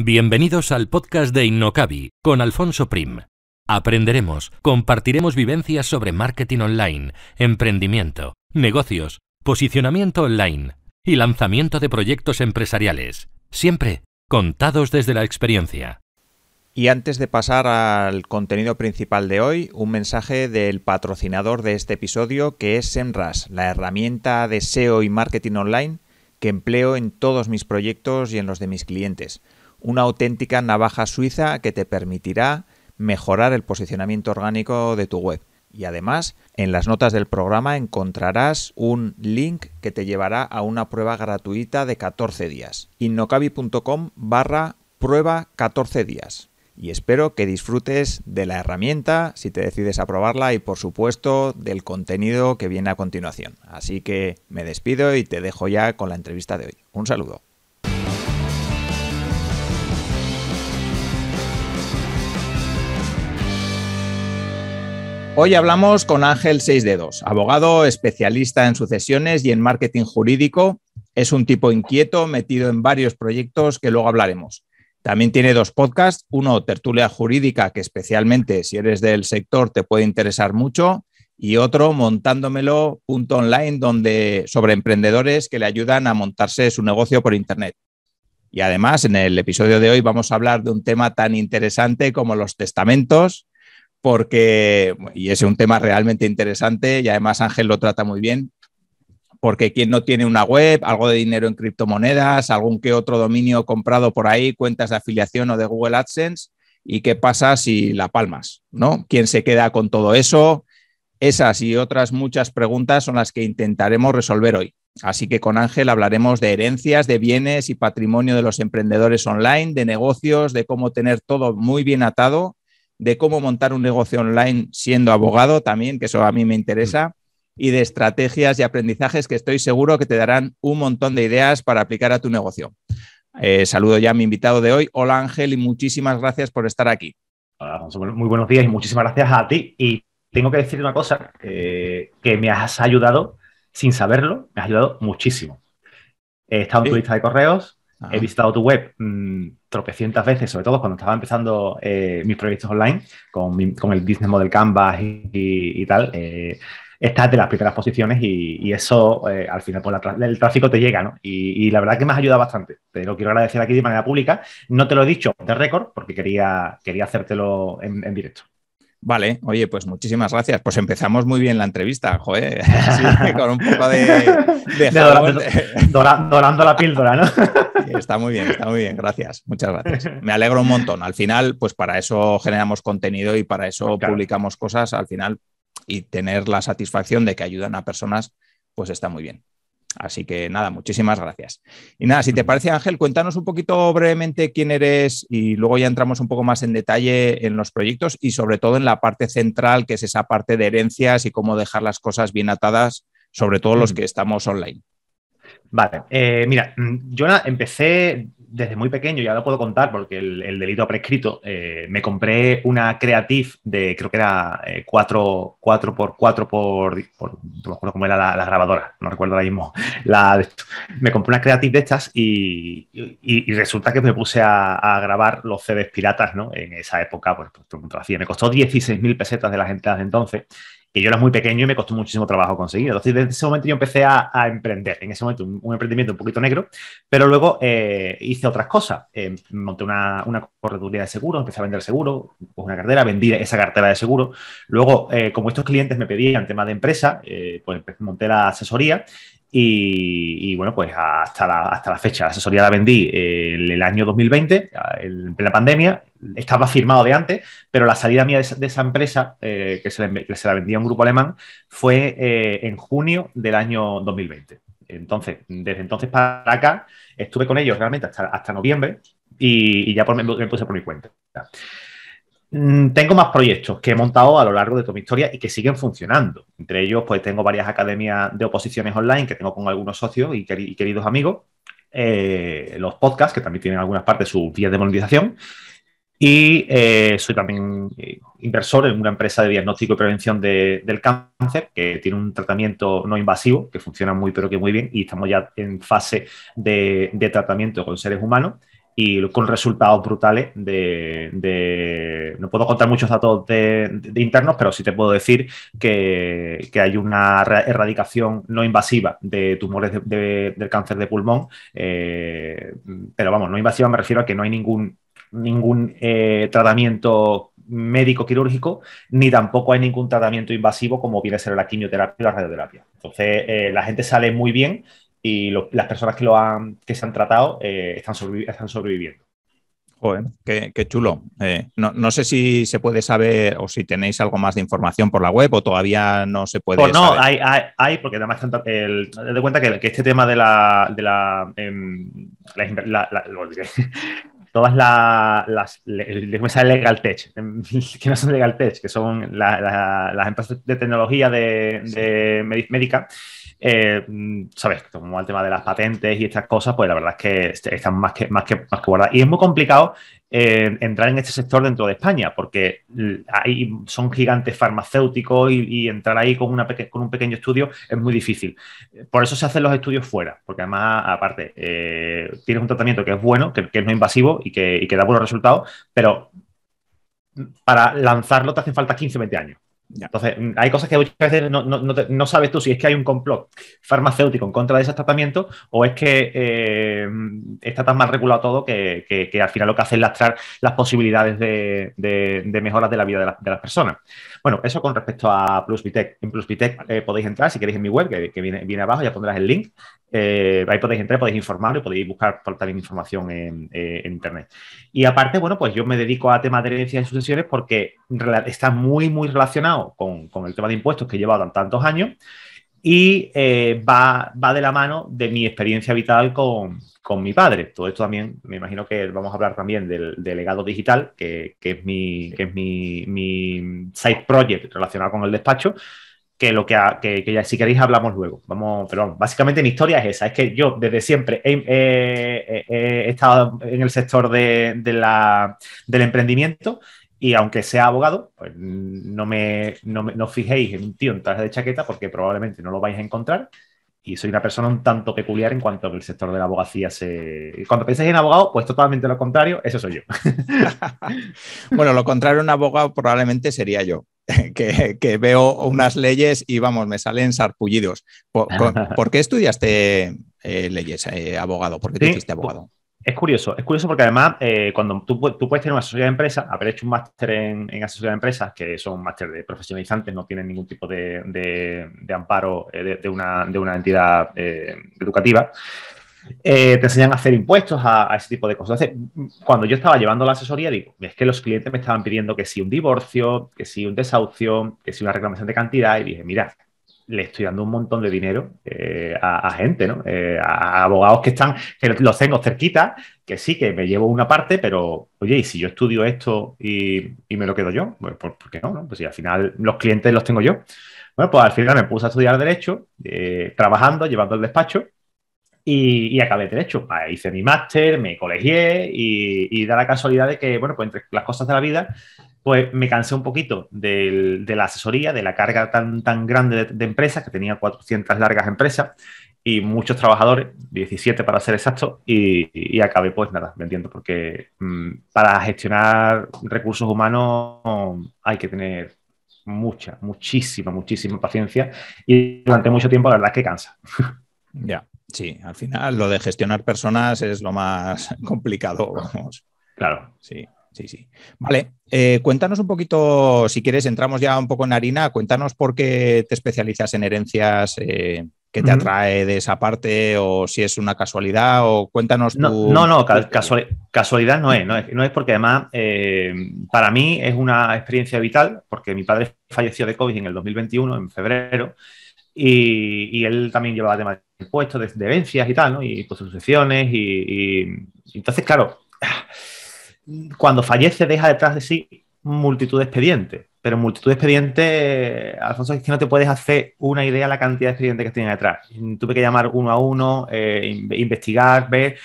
Bienvenidos al podcast de Innocabi con Alfonso Prim. Aprenderemos, compartiremos vivencias sobre marketing online, emprendimiento, negocios, posicionamiento online y lanzamiento de proyectos empresariales, siempre contados desde la experiencia. Y antes de pasar al contenido principal de hoy, un mensaje del patrocinador de este episodio que es Semras, la herramienta de SEO y marketing online que empleo en todos mis proyectos y en los de mis clientes una auténtica navaja suiza que te permitirá mejorar el posicionamiento orgánico de tu web. Y además, en las notas del programa encontrarás un link que te llevará a una prueba gratuita de 14 días. innocabi.com barra prueba 14 días. Y espero que disfrutes de la herramienta si te decides a probarla y por supuesto del contenido que viene a continuación. Así que me despido y te dejo ya con la entrevista de hoy. Un saludo. Hoy hablamos con Ángel Seis 2 abogado especialista en sucesiones y en marketing jurídico. Es un tipo inquieto, metido en varios proyectos que luego hablaremos. También tiene dos podcasts, uno Tertulia Jurídica, que especialmente si eres del sector te puede interesar mucho, y otro montándomelo.online, donde sobre emprendedores que le ayudan a montarse su negocio por Internet. Y además, en el episodio de hoy vamos a hablar de un tema tan interesante como los testamentos, porque, y es un tema realmente interesante y además Ángel lo trata muy bien, porque quien no tiene una web, algo de dinero en criptomonedas, algún que otro dominio comprado por ahí, cuentas de afiliación o de Google AdSense, ¿y qué pasa si la palmas? ¿No? ¿Quién se queda con todo eso? Esas y otras muchas preguntas son las que intentaremos resolver hoy. Así que con Ángel hablaremos de herencias, de bienes y patrimonio de los emprendedores online, de negocios, de cómo tener todo muy bien atado de cómo montar un negocio online siendo abogado también, que eso a mí me interesa, mm. y de estrategias y aprendizajes que estoy seguro que te darán un montón de ideas para aplicar a tu negocio. Eh, saludo ya a mi invitado de hoy. Hola Ángel y muchísimas gracias por estar aquí. Hola, muy buenos días y muchísimas gracias a ti. Y tengo que decir una cosa, eh, que me has ayudado sin saberlo, me has ayudado muchísimo. He estado en tu lista de correos, Ah. He visitado tu web mm, tropecientas veces, sobre todo cuando estaba empezando eh, mis proyectos online con, el business model Canvas y, tal. Eh, Estás de las primeras posiciones y, eso eh, al final pues, el tráfico te llega, ¿no? Y, la verdad que me has ayudado bastante. Te lo quiero agradecer aquí de manera pública. No te lo he dicho de récord porque quería, quería hacértelo en directo. Vale, oye, pues muchísimas gracias. Pues empezamos muy bien la entrevista, joder, con un poco de... dorando la píldora, ¿no? está muy bien, está muy bien, gracias, muchas gracias. Me alegro un montón. Al final, pues para eso generamos contenido y para eso publicamos cosas, al final, y tener la satisfacción de que ayudan a personas, pues está muy bien. Así que nada, muchísimas gracias. Y nada, si te parece, Ángel, cuéntanos un poquito brevemente quién eres y luego ya entramos un poco más en detalle en los proyectos y sobre todo en la parte central, que es esa parte de herencias y cómo dejar las cosas bien atadas, sobre todo los mm. que estamos online. Vale, eh, mira, mm, yo empecé desde muy pequeño, ya lo puedo contar porque el, delito ha prescrito, eh, me compré una Creative de, creo que era 4, eh, 4 por 4 por, no me acuerdo cómo era la, grabadora, no recuerdo ahora mismo. La, me compré una Creative de estas y, resulta que me puse a, grabar los CDs piratas, ¿no? En esa época, pues, pues me costó 16.000 pesetas de las entradas de entonces que yo era muy pequeño y me costó muchísimo trabajo conseguir. Entonces, desde ese momento yo empecé a, emprender, en ese momento un, emprendimiento un poquito negro, pero luego eh, hice otras cosas. Eh, monté una, una, correduría de seguros, empecé a vender seguros, pues una cartera, vendí esa cartera de seguro. Luego, eh, como estos clientes me pedían temas de empresa, pues monté la asesoría y, bueno, pues hasta la, hasta la fecha, la asesoría la vendí en el, año 2020, en plena pandemia, estaba firmado de antes, pero la salida mía de, esa, empresa, eh, que, se la vendía a un grupo alemán, fue eh, en junio del año 2020. Entonces, desde entonces para acá, estuve con ellos realmente hasta, noviembre y, ya por, me puse por mi cuenta. Mm, tengo más proyectos que he montado a lo largo de toda mi historia y que siguen funcionando. Entre ellos, pues tengo varias academias de oposiciones online que tengo con algunos socios y, queridos amigos. Eh, los podcasts, que también tienen algunas partes sus vías de monetización. Y eh, soy también eh, inversor en una empresa de diagnóstico y prevención del cáncer, que tiene un tratamiento no invasivo, que funciona muy, pero que muy bien, y estamos ya en fase de tratamiento con seres humanos y con resultados brutales de, No puedo contar muchos datos de, internos, pero sí te puedo decir que, hay una erradicación no invasiva de tumores del cáncer de pulmón, eh, pero vamos, no invasiva me refiero a que no hay ningún, ningún eh, tratamiento médico quirúrgico, ni tampoco hay ningún tratamiento invasivo como viene a ser la quimioterapia o la radioterapia. Entonces, eh, la gente sale muy bien y las personas que, lo han, que se han tratado eh, están, están sobreviviendo. Joder, qué, chulo. Eh, no, sé si se puede saber o si tenéis algo más de información por la web o todavía no se puede. Pues no, Hay, hay, porque además tanto el, de cuenta que, este tema de la, de la, todas las, legal tech, em, que no son legal tech, que son las empresas de tecnología de, de médica eh, sabes, como el tema de las patentes y estas cosas, pues la verdad es que este, están más que, más que, más que guardadas. Y es muy complicado eh, entrar en este sector dentro de España, porque ahí son gigantes farmacéuticos y, entrar ahí con, una con un pequeño estudio es muy difícil. Por eso se hacen los estudios fuera, porque además, aparte, eh, tienes un tratamiento que es bueno, que, es no invasivo y que, y que da buenos resultados, pero para lanzarlo te hacen falta 15, 20 años. Entonces, hay cosas que muchas veces no, sabes tú si es que hay un complot farmacéutico en contra de ese tratamiento o es que eh, está tan mal regulado todo que, al final lo que hace es lastrar las posibilidades de, mejoras de la vida de, las personas. Bueno, eso con respecto a Plusvitec. En Plusvitec eh, podéis entrar, si queréis, en mi web, que, viene, abajo, ya pondrás el link. Eh, ahí podéis entrar, podéis informaros, podéis buscar también información eh, en, Internet. Y aparte, bueno, pues yo me dedico a temas de herencias y sucesiones porque está muy, muy relacionado con, con el tema de impuestos que he llevado tantos años y eh, va, de la mano de mi experiencia vital con, mi padre. Todo esto también, me imagino que vamos a hablar también del, legado digital, que, es, mi, que side project relacionado con el despacho, que lo que, si queréis hablamos luego. pero básicamente mi historia es esa, es que yo desde siempre he, estado en el sector del emprendimiento y aunque sea abogado, pues, no me, no fijéis en un tío en traje de chaqueta porque probablemente no lo vais a encontrar. Y soy una persona un tanto peculiar en cuanto al sector de la abogacía se. Cuando pensáis en abogado, pues totalmente lo contrario, eso soy yo. bueno, lo contrario a un abogado probablemente sería yo. Que, veo unas leyes y vamos, me salen sarpullidos. ¿Por, por, qué estudiaste eh, leyes, eh, abogado? ¿Por qué te hiciste abogado? Es curioso, es curioso porque además eh, cuando tú, puedes tener una asesoría de empresa, haber hecho un máster en, asesoría de empresas, que son másteres máster de profesionalizantes, no tienen ningún tipo de, amparo eh, de, una, entidad eh, educativa, te enseñan a hacer impuestos, a, ese tipo de cosas. Entonces, cuando yo estaba llevando la asesoría, digo, es que los clientes me estaban pidiendo que si un divorcio, que si un desahucio, que si una reclamación de cantidad, y dije, mira, le estoy dando un montón de dinero eh, a, gente, ¿no? Eh, a, abogados que están, que los tengo cerquita, que sí, que me llevo una parte, pero oye, y si yo estudio esto y, y me lo quedo yo, pues ¿por, qué no, Pues si al final los clientes los tengo yo. Bueno, pues al final me puse a estudiar Derecho, eh, trabajando, llevando el despacho, y, y, acabé Derecho. hice mi máster, me colegié, y, y da la casualidad de que, bueno, pues entre las cosas de la vida, pues me cansé un poquito del, de la asesoría, de la carga tan, tan grande de, empresas, que tenía 400 largas empresas y muchos trabajadores, 17 para ser exacto, y, acabé pues nada, me entiendo, porque mm, para gestionar recursos humanos hay que tener mucha, muchísima, muchísima paciencia y durante mucho tiempo la verdad es que cansa. Ya, sí, al final lo de gestionar personas es lo más complicado, vamos. Claro. Sí. Sí, sí. Vale, eh, cuéntanos un poquito, si quieres, entramos ya un poco en harina, cuéntanos por qué te especializas en herencias, eh, qué te atrae de esa parte, o si es una casualidad, o cuéntanos No, no, no casualidad no es, no es, porque además eh, para mí es una experiencia vital, porque mi padre falleció de COVID en el 2021, en febrero, y, él también llevaba temas de impuestos, de, herencias y tal, ¿no? Y pues y entonces, claro cuando fallece deja detrás de sí multitud de expedientes, pero multitud de expedientes, Alfonso, es que no te puedes hacer una idea de la cantidad de expedientes que tienen detrás. Tuve que llamar uno a uno, eh, investigar, ver,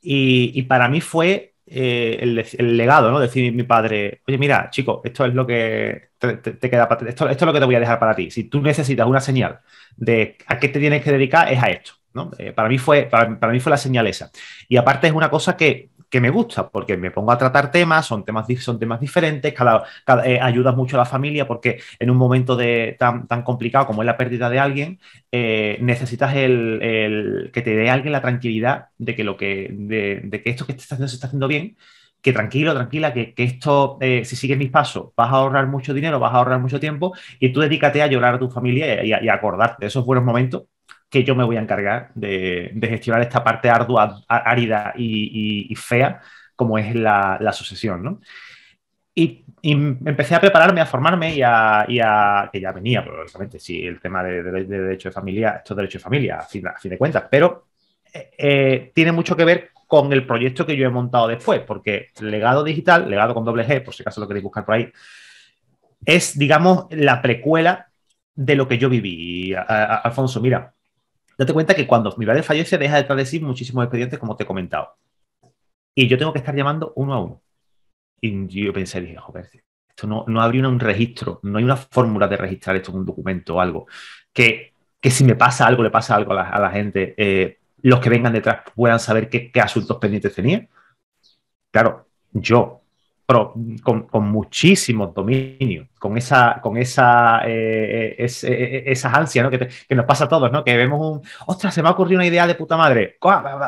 y, para mí fue eh, el, legado, ¿no? Decir mi padre, oye, mira, chico, esto es lo que te, queda, para, esto, esto es lo que te voy a dejar para ti. Si tú necesitas una señal de a qué te tienes que dedicar, es a esto. ¿no? Eh, para, mí fue, para, mí fue la señal esa. Y aparte es una cosa que que me gusta, porque me pongo a tratar temas, son temas, son temas diferentes, cada, ayuda eh, ayudas mucho a la familia, porque en un momento de, tan, complicado como es la pérdida de alguien, eh, necesitas que te dé alguien la tranquilidad de que, lo que, de, de que esto que estás haciendo se está haciendo bien, que tranquilo, tranquila, que, esto, eh, si sigues mis pasos, vas a ahorrar mucho dinero, vas a ahorrar mucho tiempo y tú dedícate a llorar a tu familia y, y acordarte de esos buenos momentos que yo me voy a encargar de, gestionar esta parte ardua, árida y, fea como es la, sucesión, ¿no? Y, empecé a prepararme, a formarme y a, que ya venía, probablemente, pues, sí, el tema de, de, derecho de familia, esto derechos derecho de familia, a fin, de cuentas, pero eh, eh, tiene mucho que ver con el proyecto que yo he montado después, porque legado digital, legado con doble G, por si acaso lo queréis buscar por ahí, es, digamos, la precuela de lo que yo viví. Alfonso, mira, date cuenta que cuando mi padre fallece deja detrás de sí muchísimos expedientes, como te he comentado. Y yo tengo que estar llamando uno a uno. Y yo pensé, dije, joder, esto no, no habría un registro, no hay una fórmula de registrar esto en un documento o algo. Que, si me pasa algo, le pasa algo a la, gente, eh, los que vengan detrás puedan saber qué, qué asuntos pendientes tenía. Claro, yo pero con, muchísimos dominios, con esa, con esa, eh, eh, eh, esas ansias ¿no? que, nos pasa a todos, ¿no? Que vemos un, ostras, se me ha ocurrido una idea de puta madre,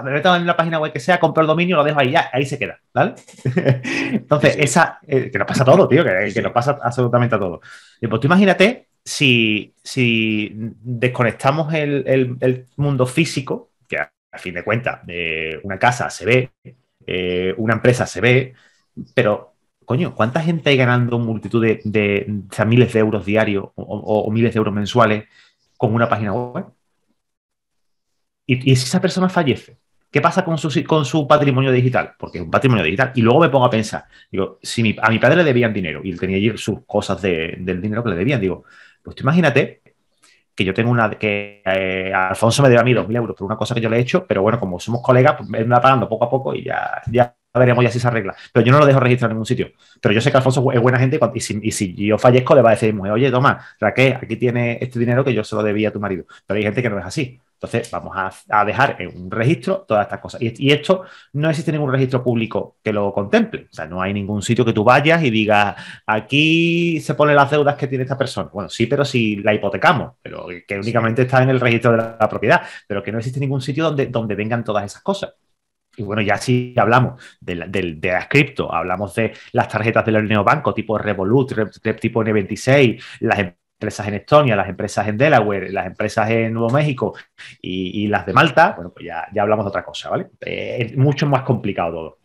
me meto en la página web que sea, compro el dominio, lo dejo ahí, ahí se queda, ¿vale? Entonces, esa, que nos pasa a todos, tío, que, nos pasa absolutamente a todos. Y pues tú imagínate si, si desconectamos el, mundo físico, que a, fin de cuentas una casa se ve, una empresa se ve, pero coño, ¿cuánta gente hay ganando multitud de, miles de euros diarios o, miles de euros mensuales con una página web? Y, si esa persona fallece, ¿qué pasa con su, con su patrimonio digital? Porque es un patrimonio digital. Y luego me pongo a pensar, digo, si mi, a mi padre le debían dinero y él tenía allí sus cosas del dinero que le debían, digo, pues tú imagínate que yo tengo una, que eh, Alfonso me debe a mí mil euros por una cosa que yo le he hecho, pero bueno, como somos colegas, pues me va pagando poco a poco y ya, ya veremos ya si esa regla Pero yo no lo dejo registrado en ningún sitio. Pero yo sé que Alfonso es buena gente y si, yo fallezco le va a decir, mujer, oye, toma, Raquel, aquí tiene este dinero que yo se lo debía a tu marido. Pero hay gente que no es así. Entonces, vamos a, dejar en un registro todas estas cosas. Y, esto no existe ningún registro público que lo contemple. O sea, no hay ningún sitio que tú vayas y digas, aquí se ponen las deudas que tiene esta persona. Bueno, sí, pero si la hipotecamos, pero que únicamente está en el registro de la, propiedad, pero que no existe ningún sitio donde, donde vengan todas esas cosas. Y bueno, ya si hablamos de, la, las cripto, hablamos de las tarjetas de los neobancos tipo Revolut, tipo N26, las empresas en Estonia, las empresas en Delaware, las empresas en Nuevo México y, las de Malta, bueno, pues ya, hablamos de otra cosa, ¿vale? Eh, es mucho más complicado todo.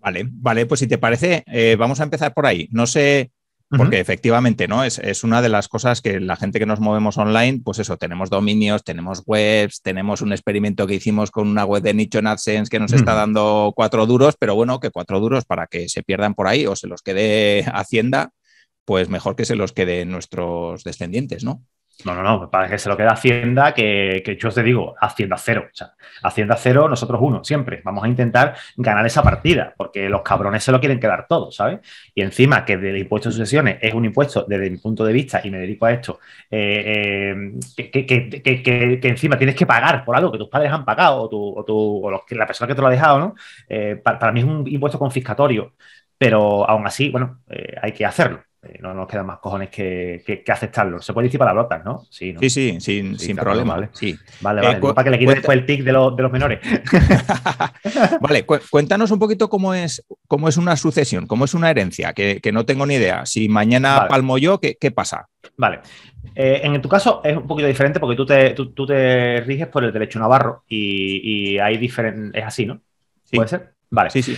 Vale, vale, pues si te parece, eh, vamos a empezar por ahí. No sé, porque efectivamente, ¿no? Es, es, una de las cosas que la gente que nos movemos online, pues eso, tenemos dominios, tenemos webs, tenemos un experimento que hicimos con una web de nicho en AdSense que nos está dando cuatro duros, pero bueno, que cuatro duros para que se pierdan por ahí o se los quede Hacienda, pues mejor que se los quede nuestros descendientes, ¿no? No, no, no, para que se lo quede Hacienda, que, yo te digo, Hacienda cero. O sea, Hacienda cero, nosotros uno, siempre. Vamos a intentar ganar esa partida, porque los cabrones se lo quieren quedar todo, ¿sabes? Y encima que del impuesto de sucesiones es un impuesto desde mi punto de vista, y me dedico a esto, eh, eh, que, encima tienes que pagar por algo que tus padres han pagado o, tu, o, la persona que te lo ha dejado, ¿no? Eh, para, para, mí es un impuesto confiscatorio, pero aún así, bueno, hay que hacerlo. Eh, no nos quedan más cojones que, aceptarlo. Se puede decir para ¿no? ¿no? sí, sí, sin, problema. Vale, sí. Eh, vale, vale. para que le quite el tic de, los menores. vale, cuéntanos un poquito cómo es, cómo es una sucesión, cómo es una herencia, que, no tengo ni idea. Si mañana palmo yo, ¿qué, pasa? Vale. Eh, en tu caso es un poquito diferente porque tú te, riges por el derecho navarro y, hay diferentes. Es así, ¿no? ¿Puede ser? Vale. Sí, sí.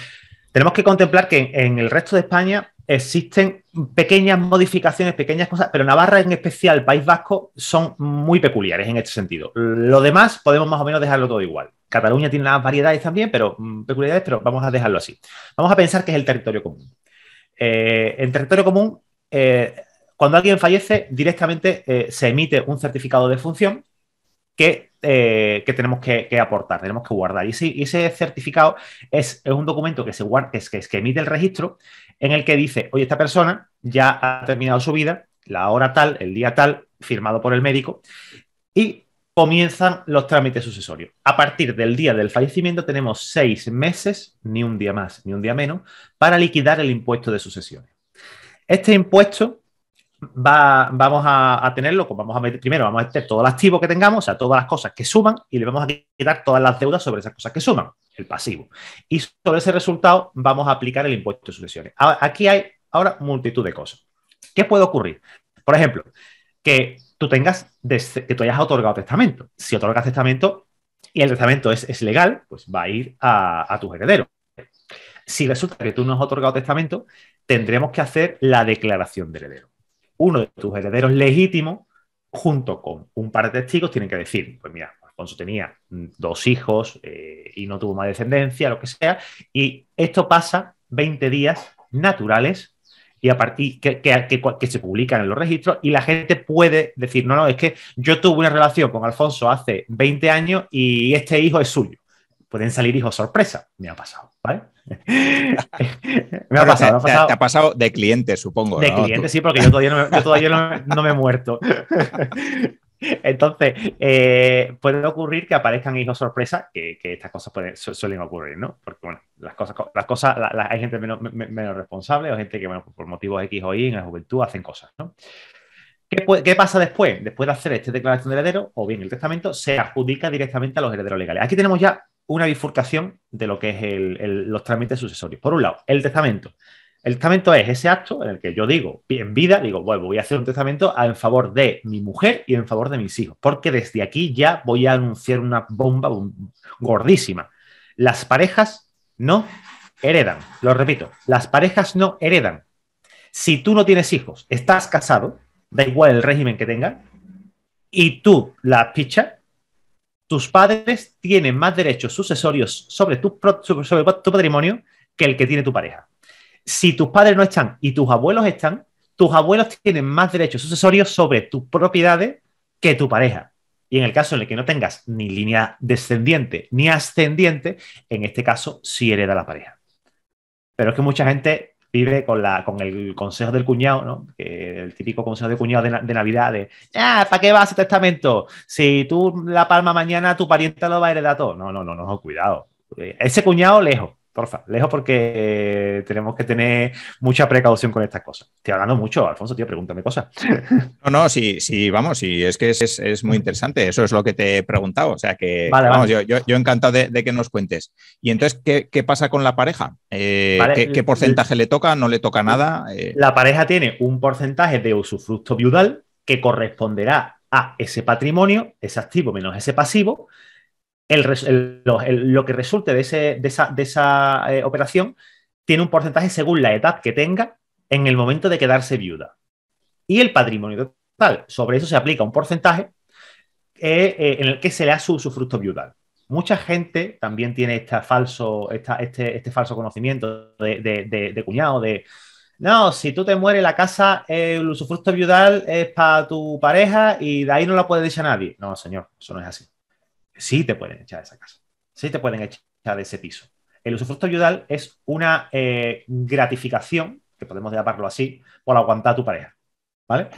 Tenemos que contemplar que en el resto de España existen pequeñas modificaciones, pequeñas cosas, pero Navarra en especial, País Vasco, son muy peculiares en este sentido. Lo demás podemos más o menos dejarlo todo igual. Cataluña tiene las variedades también, pero mm, peculiaridades, pero vamos a dejarlo así. Vamos a pensar que es el territorio común. Eh, en territorio común, eh, cuando alguien fallece, directamente eh, se emite un certificado de función que, tenemos que, aportar, tenemos que guardar. Y, ese certificado es, un documento que, se guarda, es, que emite el registro en el que dice, oye, esta persona ya ha terminado su vida, la hora tal, el día tal, firmado por el médico, y comienzan los trámites sucesorios. A partir del día del fallecimiento tenemos seis meses, ni un día más, ni un día menos, para liquidar el impuesto de sucesiones. Este impuesto vamos a, tenerlo, pues vamos a primero vamos a meter todo el activo que tengamos, o sea, todas las cosas que suman, y le vamos a quitar todas las deudas sobre esas cosas que suman, el pasivo. Y sobre ese resultado vamos a aplicar el impuesto de sucesiones. aquí hay Ahora, multitud de cosas. ¿Qué puede ocurrir? Por ejemplo, que tú tengas, que tú hayas otorgado testamento. Si otorgas testamento y el testamento es, legal, pues va a ir a, tus herederos. Si resulta que tú no has otorgado testamento, tendremos que hacer la declaración de heredero. Uno de tus herederos legítimos, junto con un par de testigos, tienen que decir, pues mira, Alfonso tenía dos hijos eh, y no tuvo más descendencia, lo que sea, y esto pasa 20 días naturales y a partir que, que, se publican en los registros y la gente puede decir, no, no, es que yo tuve una relación con Alfonso hace 20 años y este hijo es suyo. Pueden salir hijos sorpresa. Me ha pasado, ¿vale? me ha pasado, Te, ha pasado de cliente, supongo. De cliente, sí, porque yo todavía no me he muerto. Entonces, eh, puede ocurrir que aparezcan hijos sorpresa, que, estas cosas suelen ocurrir, ¿no? Porque, bueno, las cosas, las cosas hay gente menos, responsable o gente que, bueno, por motivos X o Y en la juventud hacen cosas, ¿no? ¿Qué, pasa después? Después de hacer esta declaración de heredero o bien el testamento, se adjudica directamente a los herederos legales. Aquí tenemos ya una bifurcación de lo que es los trámites sucesorios. Por un lado, el testamento, el testamento es ese acto en el que yo digo, en vida, digo, bueno, voy a hacer un testamento en favor de mi mujer y en favor de mis hijos, porque desde aquí ya voy a anunciar una bomba gordísima. Las parejas no heredan, lo repito, las parejas no heredan. Si tú no tienes hijos, estás casado, da igual el régimen que tenga, y tú la pichas, tus padres tienen más derechos sucesorios sobre tu, sobre tu patrimonio que el que tiene tu pareja si tus padres no están y tus abuelos están, tus abuelos tienen más derechos sucesorios sobre tus propiedades que tu pareja. Y en el caso en el que no tengas ni línea descendiente ni ascendiente, en este caso sí hereda la pareja. Pero es que mucha gente vive con, la, con el consejo del cuñado, ¿no? el típico consejo de cuñado de, Navidad de, ah, ¿para qué va ese testamento? Si tú la palma mañana, tu pariente lo va a heredar todo. No, no, no, no, cuidado. Eh, ese cuñado lejos. Porfa, lejos porque tenemos que tener mucha precaución con estas cosas. Estoy hablando mucho, Alfonso, tío, pregúntame cosas. No, no, sí, sí, vamos, sí, es que es, muy interesante, eso es lo que te he preguntado. O sea que, vamos, Yo, yo, encantado de, que nos cuentes. Y entonces, ¿qué, pasa con la pareja? Eh, ¿qué, porcentaje le toca? ¿No le toca nada? Eh, la pareja tiene un porcentaje de usufructo viudal que corresponderá a ese patrimonio, ese activo menos ese pasivo, el, lo, que resulte de, de esa, eh, operación tiene un porcentaje según la edad que tenga en el momento de quedarse viuda. Y el patrimonio total, sobre eso se aplica un porcentaje eh, eh, en el que se le da su fruto viudal. Mucha gente también tiene falso, este, este, falso conocimiento de, cuñado, de, no, si tú te mueres la casa, el usufructo viudal es para tu pareja y de ahí no la puede decir a nadie. No, señor, eso no es así sí te pueden echar de esa casa, sí te pueden echar de ese piso. El usufructo ayudal es una eh, gratificación, que podemos llamarlo así, por aguantar a tu pareja. ¿Vale?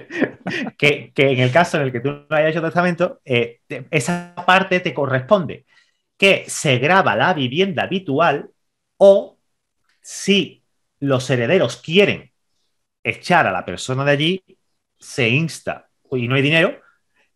que, en el caso en el que tú no hayas hecho testamento, eh, esa parte te corresponde. Que se graba la vivienda habitual o si los herederos quieren echar a la persona de allí, se insta y no hay dinero,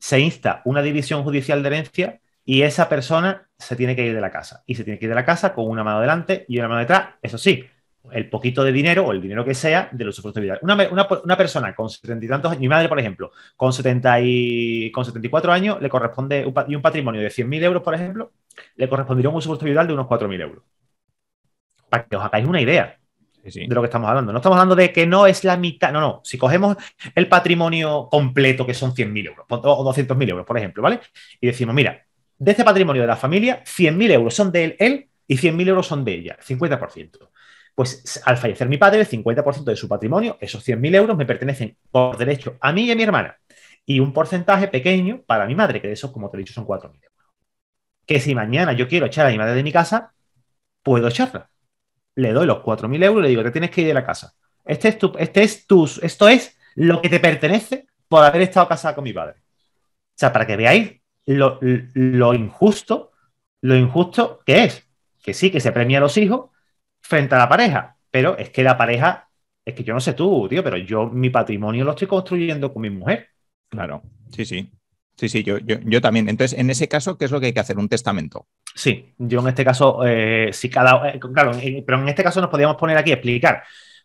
se insta una división judicial de herencia y esa persona se tiene que ir de la casa. Y se tiene que ir de la casa con una mano delante y una mano detrás, eso sí, el poquito de dinero o el dinero que sea de los supuestos Una, una, persona con setenta y tantos años, mi madre, por ejemplo, con, setenta y, con 74 años, le corresponde un, y un patrimonio de 100.000 euros, por ejemplo, le correspondería un de vital de unos 4.000 euros. Para que os hagáis una idea de lo que estamos hablando. No estamos hablando de que no es la mitad, no, no. Si cogemos el patrimonio completo, que son 100.000 euros o 200.000 euros, por ejemplo, ¿vale? Y decimos, mira, de este patrimonio de la familia, 100.000 euros son de él, él y 100.000 euros son de ella, 50%. Pues al fallecer mi padre, el 50% de su patrimonio, esos 100.000 euros, me pertenecen por derecho a mí y a mi hermana. Y un porcentaje pequeño para mi madre, que de esos, como te he dicho, son 4.000 euros. Que si mañana yo quiero echar a mi madre de mi casa, puedo echarla le doy los 4.000 euros le digo, te tienes que ir de la casa. Este es tu, este es tus, esto es lo que te pertenece por haber estado casada con mi padre. O sea, para que veáis lo, lo injusto, lo injusto que es. Que sí, que se premia a los hijos frente a la pareja, pero es que la pareja, es que yo no sé tú, tío, pero yo mi patrimonio lo estoy construyendo con mi mujer. Claro, sí, sí. Sí, sí, yo, yo, también. Entonces, en ese caso, ¿qué es lo que hay que hacer? ¿Un testamento? Sí, yo en este caso, eh, si cada. Eh, claro, pero en este caso nos podríamos poner aquí a explicar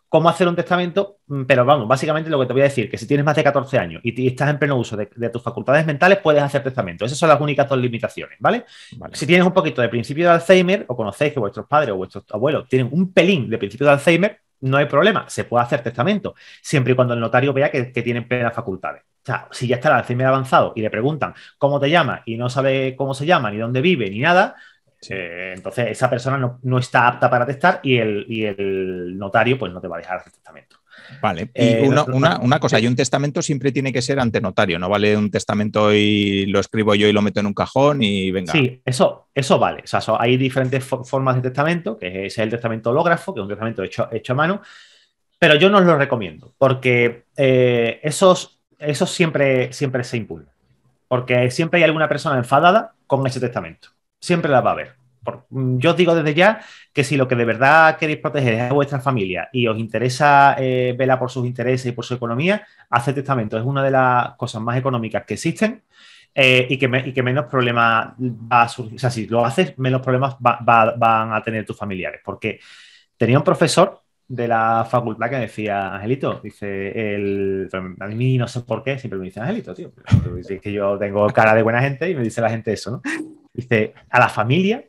cómo hacer un testamento, mm, pero vamos, básicamente lo que te voy a decir, que si tienes más de 14 años y estás en pleno uso de, tus facultades mentales, puedes hacer testamento. Esas son las únicas dos limitaciones, ¿vale? Si tienes un poquito de principio de Alzheimer, o conocéis que vuestros padres o vuestros abuelos tienen un pelín de principio de Alzheimer, no hay problema, se puede hacer testamento, siempre y cuando el notario vea que tienen plenas facultades sea, si ya está el Alzheimer avanzado y le preguntan cómo te llama y no sabe cómo se llama, ni dónde vive, ni nada, eh, entonces, esa persona no, está apta para testar y el, notario pues no te va a dejar hacer testamento. Vale, y eh, una, cosa, y un testamento siempre tiene que ser ante notario, no vale un testamento y lo escribo yo y lo meto en un cajón y venga. Sí, eso, eso vale. O sea, hay diferentes formas de testamento, que es, el testamento hológrafo, que es un testamento hecho, hecho a mano, pero yo no lo recomiendo, porque eh, esos eso siempre, siempre se impulsa Porque siempre hay alguna persona enfadada con ese testamento. Siempre la va a haber. Mm, yo os digo desde ya que si lo que de verdad queréis proteger es a vuestra familia y os interesa eh, vela por sus intereses y por su economía, hace testamento es una de las cosas más económicas que existen eh, y, que menos problemas va a surgir. O sea, si lo haces, menos problemas van a tener tus familiares. Porque tenía un profesor de la facultad que decía Angelito, dice el a mí no sé por qué siempre me dice Angelito, tío. Dice que yo tengo cara de buena gente y me dice la gente eso, ¿no? Dice, a la familia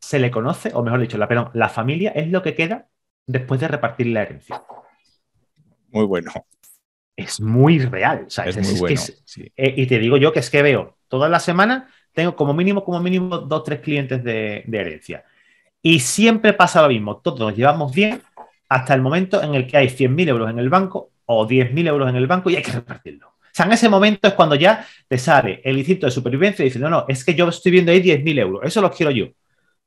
se le conoce, o mejor dicho, la pero la familia es lo que queda después de repartir la herencia. Muy bueno. Es muy real, o y te digo yo que es que veo todas las semanas tengo como mínimo como mínimo dos tres clientes de, de herencia. Y siempre pasa lo mismo, todos nos llevamos bien hasta el momento en el que hay 100.000 euros en el banco o 10.000 euros en el banco y hay que repartirlo. O sea, en ese momento es cuando ya te sale el licito de supervivencia y dices, no, no, es que yo estoy viendo ahí 10.000 euros, eso los quiero yo.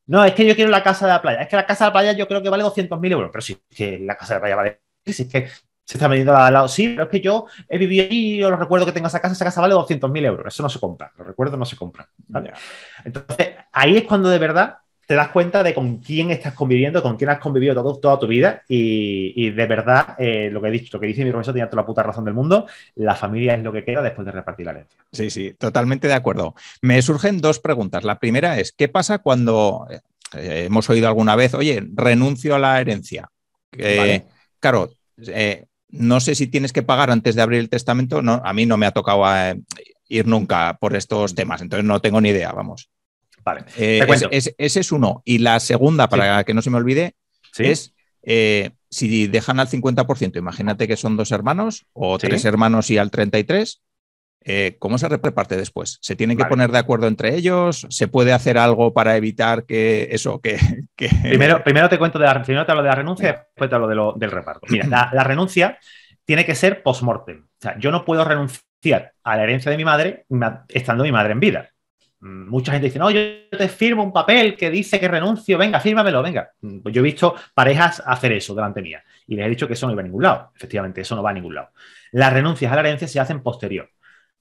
No, es que yo quiero la casa de la playa, es que la casa de la playa yo creo que vale 200.000 euros, pero si es que la casa de la playa vale, si es que se está metiendo al lado, sí, pero es que yo he vivido allí, yo lo recuerdo que tengo esa casa, esa casa vale 200.000 euros, eso no se compra, los recuerdos no se compran. Entonces, ahí es cuando de verdad te das cuenta de con quién estás conviviendo, con quién has convivido toda tu vida y, de verdad eh, lo que he dicho, lo que dice mi profesor tenía toda la puta razón del mundo, la familia es lo que queda después de repartir la herencia. Sí, sí, totalmente de acuerdo. Me surgen dos preguntas. La primera es, ¿qué pasa cuando eh, hemos oído alguna vez, oye, renuncio a la herencia? Eh, claro, no sé si tienes que pagar antes de abrir el testamento, no, a mí no me ha tocado ir nunca por estos temas, entonces no tengo ni idea, vamos. Vale. Eh, ese es uno. Y la segunda, para que no se me olvide, es eh, si dejan al 50%, imagínate que son dos hermanos o tres hermanos y al 33%, eh, ¿cómo se reparte después? ¿Se tienen que poner de acuerdo entre ellos? ¿Se puede hacer algo para evitar que eso, que... Primero, primero, te cuento de la, hablo de la renuncia, y después te hablo del reparto. Mira, la, la renuncia tiene que ser post-mortem. O sea, yo no puedo renunciar a la herencia de mi madre estando mi madre en vida. Mm, mucha gente dice, no, yo te firmo un papel que dice que renuncio, venga, fírmamelo, venga. Mm, pues yo he visto parejas hacer eso delante mía y les he dicho que eso no iba a ningún lado. Efectivamente, eso no va a ningún lado. Las renuncias a la herencia se hacen posterior.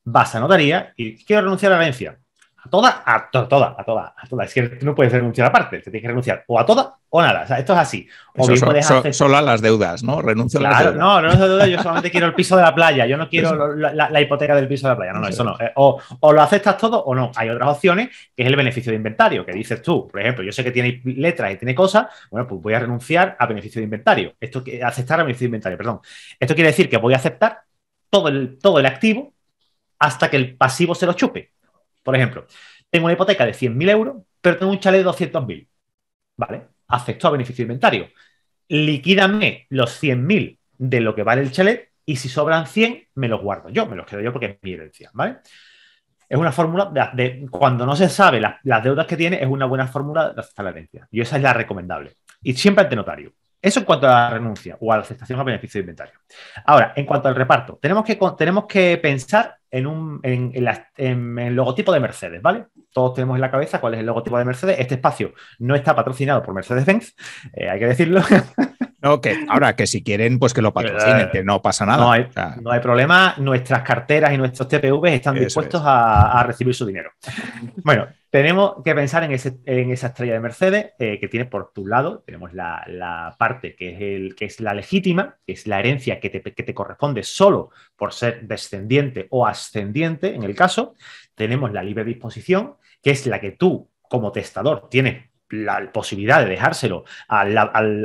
Vas a notaría y quiero renunciar a la herencia. A toda, a toda, a toda, a toda. Es que no puedes renunciar a parte, te tienes que renunciar o a toda o nada. O sea, esto es así. O bien hacer... Solo a las deudas, ¿no? Renuncio a las No, no, no, deudas, yo solamente quiero el piso de la playa, yo no quiero la, hipoteca del piso de la playa, no, no, eso no. Eh, o, lo aceptas todo o no. Hay otras opciones que es el beneficio de inventario, que dices tú, por ejemplo, yo sé que tiene letras y tiene cosas, bueno, pues voy a renunciar a beneficio de inventario. Esto que aceptar a beneficio de inventario, perdón. Esto quiere decir que voy a aceptar todo el, todo el activo hasta que el pasivo se lo chupe. Por ejemplo, tengo una hipoteca de 100.000 euros, pero tengo un chalet de 200.000. ¿Vale? Acepto a beneficio inventario. Liquídame los 100.000 de lo que vale el chalet y si sobran 100, me los guardo yo, me los quedo yo porque es mi herencia. ¿Vale? es una fórmula de, cuando no se sabe las deudas que tiene, es una buena fórmula de aceptar la herencia. Y esa es la recomendable. Y siempre ante notario. Eso en cuanto a la renuncia o a la aceptación a beneficio de inventario. Ahora, en cuanto al reparto, tenemos que, tenemos que pensar en, un, el logotipo de Mercedes, ¿vale? Todos tenemos en la cabeza cuál es el logotipo de Mercedes. Este espacio no está patrocinado por Mercedes-Benz, eh, hay que decirlo. Ok, ahora que si quieren, pues que lo patrocinen, que no pasa nada. No hay, problema, nuestras carteras y nuestros TPV están dispuestos a, a recibir su dinero. Bueno, tenemos que pensar en, esa estrella de Mercedes eh, que tiene por tu lado, tenemos la, parte que es, la legítima, que es la herencia que te, corresponde solo por ser descendiente o ascendiente en el caso. Tenemos la libre disposición, que es la que tú como testador tienes la posibilidad de dejárselo al, al,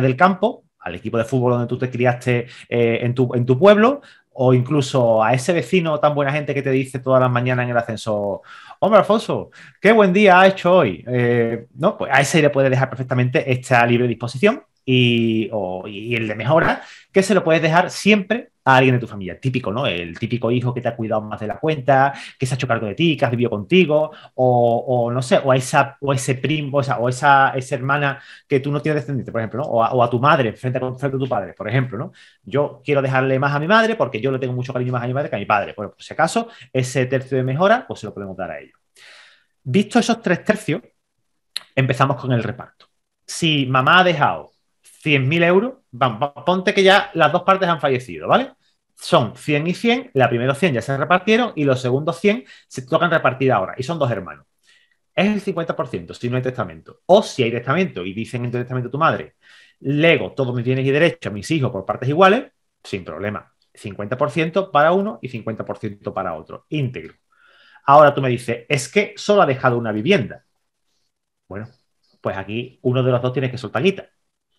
del campo, al equipo de fútbol donde tú te criaste eh, en, tu, pueblo, o incluso a ese vecino tan buena gente que te dice todas las mañanas en el ascenso, hombre Alfonso, qué buen día ha hecho hoy. Eh, no, pues a ese le puede dejar perfectamente esta libre disposición y, el de mejora, que se lo puedes dejar siempre a alguien de tu familia. Típico, ¿no? El típico hijo que te ha cuidado más de la cuenta, que se ha hecho cargo de ti, que has vivido contigo, o, no sé, o a esa, o ese primo, o, esa, hermana que tú no tienes descendiente, por ejemplo, ¿no? o, a, tu madre, frente a, frente a tu padre, por ejemplo, ¿no? Yo quiero dejarle más a mi madre porque yo le tengo mucho cariño más a mi madre que a mi padre. Bueno, por si acaso, ese tercio de mejora, pues se lo podemos dar a ellos. Visto esos tres tercios, empezamos con el reparto. Si mamá ha dejado 100.000 euros, vamos, ponte que ya las dos partes han fallecido, ¿vale? Son 100 y 100, la primera 100 ya se repartieron y los segundos 100 se tocan repartir ahora y son dos hermanos. Es el 50% si no hay testamento. O si hay testamento y dicen en tu testamento tu madre, lego todos mis bienes y derechos a mis hijos por partes iguales, sin problema. 50% para uno y 50% para otro, íntegro. Ahora tú me dices, es que solo ha dejado una vivienda. Bueno, pues aquí uno de los dos tiene que soltar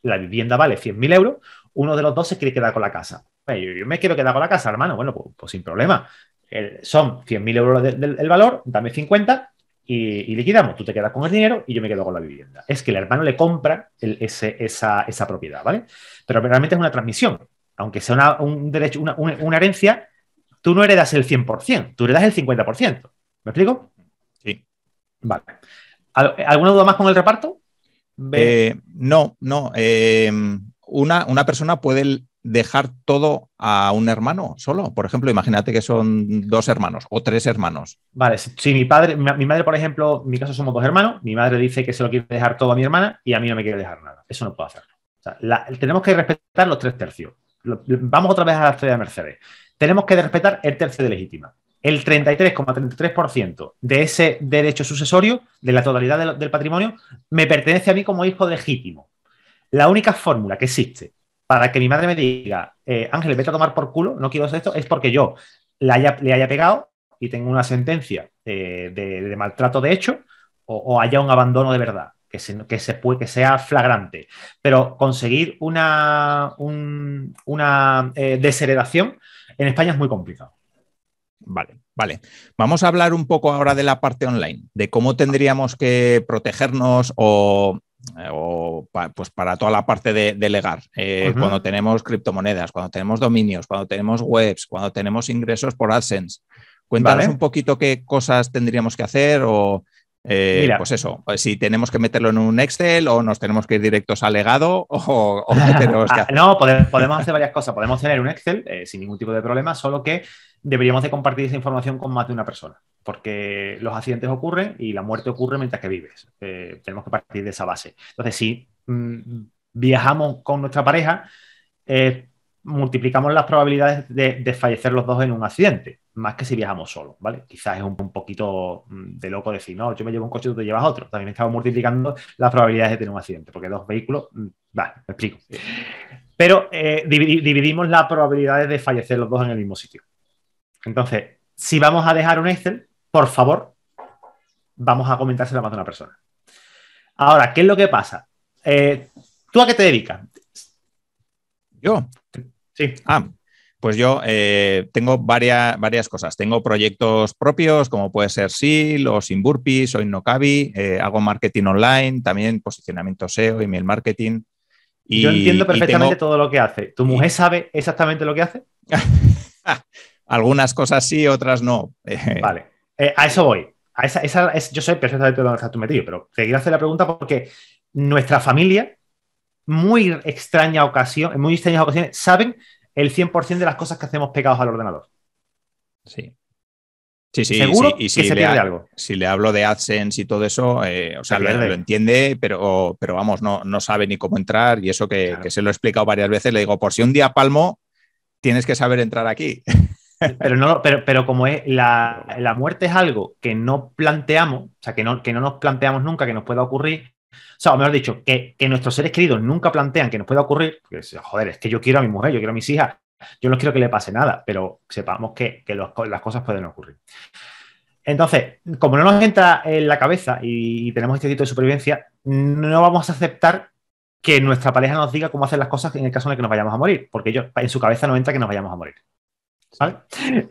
la vivienda vale 100.000 euros, uno de los dos se quiere quedar con la casa. Pues yo, me quiero quedar con la casa, hermano. Bueno, pues, pues sin problema. son 100.000 euros del valor, dame 50 y, le liquidamos. Tú te quedas con el dinero y yo me quedo con la vivienda. Es que el hermano le compra esa, propiedad, ¿vale? Pero realmente es una transmisión. Aunque sea un derecho, una, herencia, tú no heredas el 100%, tú heredas el 50%. ¿Me explico? Sí. Vale. ¿Alguna duda más con el reparto? Eh, no, no. Em, una, persona puede dejar todo a un hermano solo. Por ejemplo, imagínate que son dos hermanos o tres hermanos. Vale, si mi padre, mi madre, por ejemplo, en mi caso somos dos hermanos, mi madre dice que se lo quiere dejar todo a mi hermana y a mí no me quiere dejar nada. Eso no puedo hacerlo. tenemos que respetar los tres tercios. vamos otra vez a la estrella de Mercedes. Tenemos que respetar el tercio de legítima el 33,33% de ese derecho sucesorio, de la totalidad del, patrimonio, me pertenece a mí como hijo legítimo. La única fórmula que existe para que mi madre me diga, eh, Ángel, vete a tomar por culo, no quiero hacer esto, es porque yo le haya pegado y tengo una sentencia eh, de, maltrato de hecho o, haya un abandono de verdad, que, sea flagrante. Pero conseguir una, eh, desheredación en España es muy complicado. Vale, vale. Vamos a hablar un poco ahora de la parte online, de cómo tendríamos que protegernos o, pues para toda la parte de, legar. Eh, cuando tenemos criptomonedas, cuando tenemos dominios, cuando tenemos webs, cuando tenemos ingresos por AdSense. Cuéntanos un poquito qué cosas tendríamos que hacer o eh, pues eso, pues si tenemos que meterlo en un Excel o nos tenemos que ir directos al legado o, que ah, no, podemos, hacer varias cosas. Podemos tener un Excel eh, sin ningún tipo de problema, solo que deberíamos de compartir esa información con más de una persona, porque los accidentes ocurren y la muerte ocurre mientras que vives. Eh, tenemos que partir de esa base. Entonces, si mm, viajamos con nuestra pareja, multiplicamos las probabilidades de, fallecer los dos en un accidente, más que si viajamos solo, ¿vale? Quizás es un, poquito mm, de loco decir, no, yo me llevo un coche y tú te llevas otro. También estamos multiplicando las probabilidades de tener un accidente, porque dos vehículos, mm, va, me explico. Pero eh, dividimos las probabilidades de fallecer los dos en el mismo sitio. Entonces, si vamos a dejar un Excel, por favor, vamos a comentárselo a más de una persona. Ahora, ¿qué es lo que pasa? Eh, ¿Tú a qué te dedicas? Yo, Sí. Ah, pues yo eh, tengo varias, varias cosas. Tengo proyectos propios, como puede ser SIL o Sin Burpees o Innocabi. Eh, hago marketing online, también posicionamiento SEO, email marketing. yo entiendo perfectamente todo lo que hace. ¿Tu mujer sabe exactamente lo que hace? Algunas cosas sí, otras no. vale, eh, a eso voy. A esa, esa es, yo sé perfectamente dónde estás tu metido, pero seguiré haciendo la pregunta porque nuestra familia muy extraña ocasión, en muy extrañas ocasiones, saben el 100% de las cosas que hacemos pegados al ordenador. Sí. Sí, sí, Seguro si que se algo. Si le hablo de AdSense y todo eso, eh, o sea, lo, entiende, pero, pero vamos, no, sabe ni cómo entrar y eso que, se lo he explicado varias veces, le digo, por si un día palmo, tienes que saber entrar aquí. Pero, no, pero, pero como es la, la muerte es algo que no planteamos, o sea, que no, que no nos planteamos nunca que nos pueda ocurrir, o sea, o mejor dicho, que, nuestros seres queridos nunca plantean que nos pueda ocurrir, que joder, es que yo quiero a mi mujer, yo quiero a mis hijas, yo no quiero que le pase nada, pero sepamos que, las cosas pueden ocurrir. Entonces, como no nos entra en la cabeza y tenemos este tipo de supervivencia, no vamos a aceptar que nuestra pareja nos diga cómo hacer las cosas en el caso en el que nos vayamos a morir, porque ellos, en su cabeza no entra que nos vayamos a morir.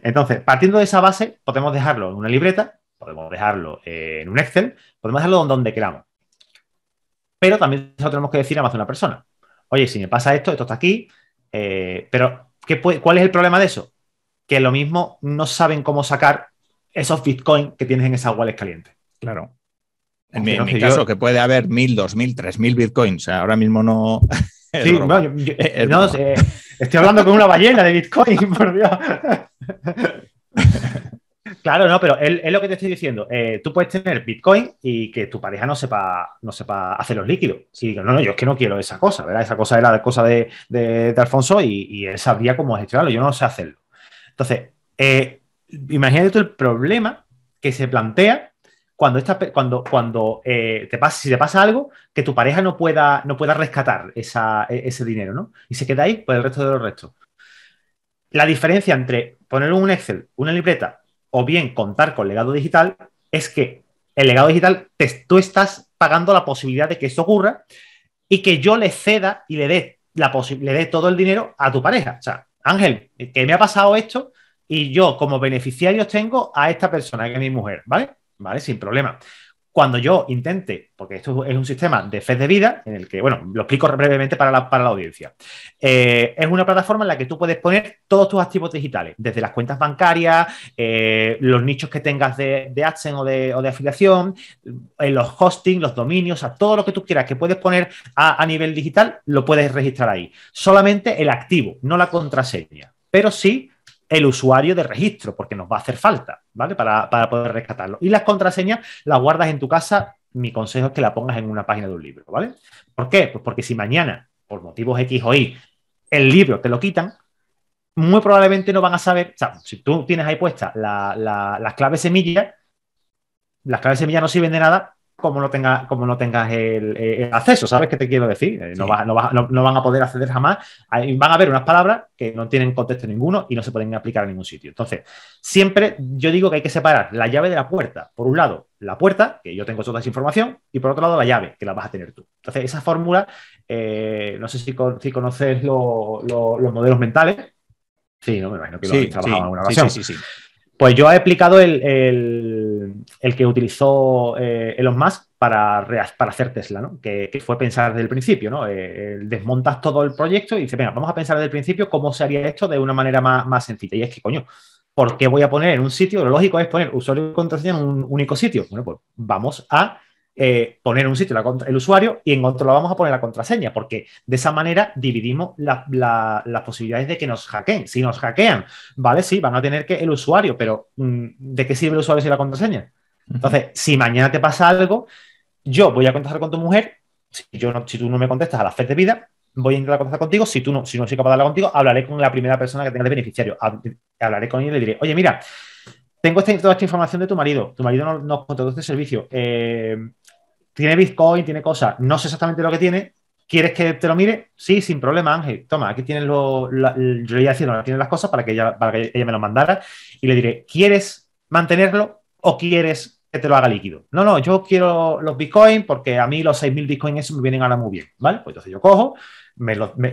Entonces, partiendo de esa base, podemos dejarlo en una libreta, podemos dejarlo en un Excel, podemos dejarlo donde queramos. Pero también eso tenemos que decir a más de una persona. Oye, si me pasa esto, esto está aquí, eh, pero ¿cuál es el problema de eso? Que lo mismo no saben cómo sacar esos bitcoins que tienes en esas wallets calientes. Claro. En mi, caso, que puede haber mil, dos mil, tres mil bitcoins. Ahora mismo no. sí, no, estoy hablando con una ballena de bitcoin, por Dios. Claro, no, pero es lo que te estoy diciendo. Eh, tú puedes tener Bitcoin y que tu pareja no sepa, no sepa hacer los líquidos. Si digo, no, no, yo es que no quiero esa cosa, ¿verdad? Esa cosa era la cosa de, de, Alfonso y, él sabía cómo gestionarlo. Yo no sé hacerlo. Entonces, eh, imagínate tú el problema que se plantea cuando, esta, cuando, cuando eh, te pasa, si te pasa algo, que tu pareja no pueda, no pueda rescatar e, ese dinero, ¿no? Y se queda ahí por el resto de los restos. La diferencia entre poner un Excel, una libreta o bien contar con legado digital, es que el legado digital, te, tú estás pagando la posibilidad de que esto ocurra y que yo le ceda y le dé, le dé todo el dinero a tu pareja. O sea, Ángel, que me ha pasado esto y yo como beneficiario tengo a esta persona, que es mi mujer, ¿vale? ¿Vale? Sin problema cuando yo intente, porque esto es un sistema de fe de vida, en el que, bueno, lo explico brevemente para la, para la audiencia, eh, es una plataforma en la que tú puedes poner todos tus activos digitales, desde las cuentas bancarias, eh, los nichos que tengas de, de AdSense o de, afiliación, eh, los hosting, los dominios, todo lo que tú quieras que puedes poner a nivel digital, lo puedes registrar ahí. Solamente el activo, no la contraseña, pero sí el usuario de registro, porque nos va a hacer falta, ¿vale? Para, poder rescatarlo. Y las contraseñas las guardas en tu casa. Mi consejo es que la pongas en una página de un libro, ¿vale? ¿Por qué? Pues porque si mañana, por motivos X o Y, el libro te lo quitan, muy probablemente no van a saber, o sea, si tú tienes ahí puestas la, las claves semillas, las claves semillas no sirven de nada como no, tenga, como no tengas el, eh, acceso, ¿sabes qué te quiero decir? Eh, no, van a poder acceder jamás. Van a haber unas palabras que no tienen contexto ninguno y no se pueden aplicar a ningún sitio. Entonces, siempre yo digo que hay que separar la llave de la puerta. Por un lado, la puerta, que yo tengo toda esa información, y por otro lado, la llave, que la vas a tener tú. Entonces, esa fórmula, eh, no sé si, conoces los modelos mentales. Sí, no me imagino que lo sí, trabajado en alguna ocasión. Sí, sí, Pues yo he explicado el eh, el, que utilizó eh, Elon Musk para, para hacer Tesla, que, fue pensar desde el principio, ¿no? Eh, desmontas todo el proyecto y dices, venga, vamos a pensar desde el principio cómo se haría esto de una manera más, más sencilla. Y es que, coño, ¿por qué voy a poner en un sitio? Lo lógico es poner usuario y contraseña en un único sitio. Bueno, pues vamos a eh, poner un sitio el usuario y en otro lo vamos a poner la contraseña, porque de esa manera dividimos las posibilidades de que nos hackeen. Si nos hackean, ¿vale? Sí, van a tener que el usuario, pero mm, ¿de qué sirve el usuario si la contraseña? Entonces, si mañana te pasa algo, yo voy a contestar con tu mujer, si, yo si tú no me contestas a la fe de vida, voy a intentar contestar contigo. Si tú no, si no soy capaz de hablar contigo, hablaré con la primera persona que tenga de beneficiario. Hablaré con ella y le diré, oye, mira, tengo toda esta información de tu marido, tu marido nos no contrató este servicio, eh, tiene Bitcoin, tiene cosas, no sé exactamente lo que tiene, ¿quieres que te lo mire? Sí, sin problema, Ángel, toma, aquí tienes lo, yo le las cosas para que, ella, para que ella me lo mandara y le diré, ¿quieres mantenerlo o quieres que te lo haga líquido. No, no, yo quiero los bitcoins porque a mí los 6.000 bitcoins me vienen ahora muy bien, ¿vale? Pues entonces yo cojo,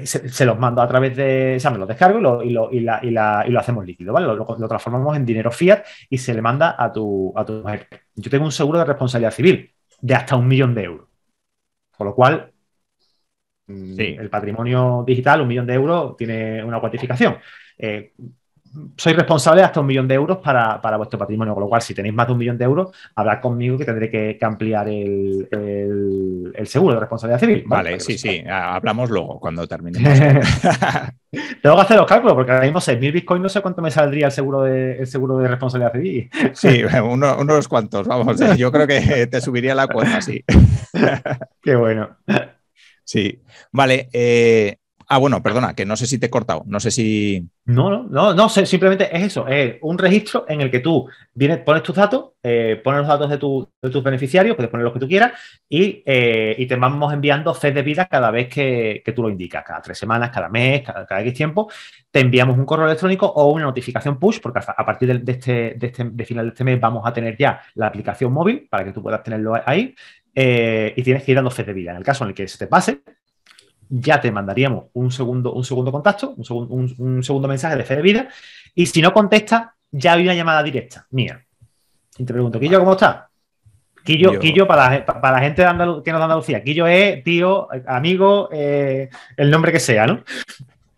se, los mando a través de, o sea, me los descargo y lo, y lo, hacemos líquido, ¿vale? Lo, transformamos en dinero fiat y se le manda a tu, a tu mujer. Yo tengo un seguro de responsabilidad civil de hasta un millón de euros. Con lo cual, mm. el patrimonio digital, un millón de euros, tiene una cuantificación. Eh, soy responsable de hasta un millón de euros para, vuestro patrimonio, con lo cual si tenéis más de un millón de euros, hablad conmigo que tendré que, ampliar el, seguro de responsabilidad civil. Vale, sí, sí, hablamos luego cuando termine Tengo que hacer los cálculos porque ahora mismo 6.000 bitcoins no sé cuánto me saldría el seguro de, el seguro de responsabilidad civil. sí, unos cuantos, vamos, yo creo que te subiría la cuota, sí. Qué bueno. Sí, vale. Eh, Ah, bueno, perdona, que no sé si te he cortado, no sé si... No, no, no, no simplemente es eso, es un registro en el que tú vienes, pones tus datos, eh, pones los datos de, tus beneficiarios, puedes poner los que tú quieras y, eh, te vamos enviando fe de vida cada vez que, tú lo indicas, cada tres semanas, cada mes, cada, X tiempo, te enviamos un correo electrónico o una notificación push, porque a, partir de, este, este final de este mes vamos a tener ya la aplicación móvil para que tú puedas tenerlo ahí eh, y tienes que ir dando fe de vida. En el caso en el que se te pase, ya te mandaríamos un segundo, un segundo contacto, un, segundo mensaje de fe de vida, y si no contesta, ya hay una llamada directa mía. Y te pregunto, Quillo, ¿cómo estás? Quillo, para, para, la gente de que nos da Andalucía, Quillo es tío, amigo, eh, el nombre que sea, ¿no?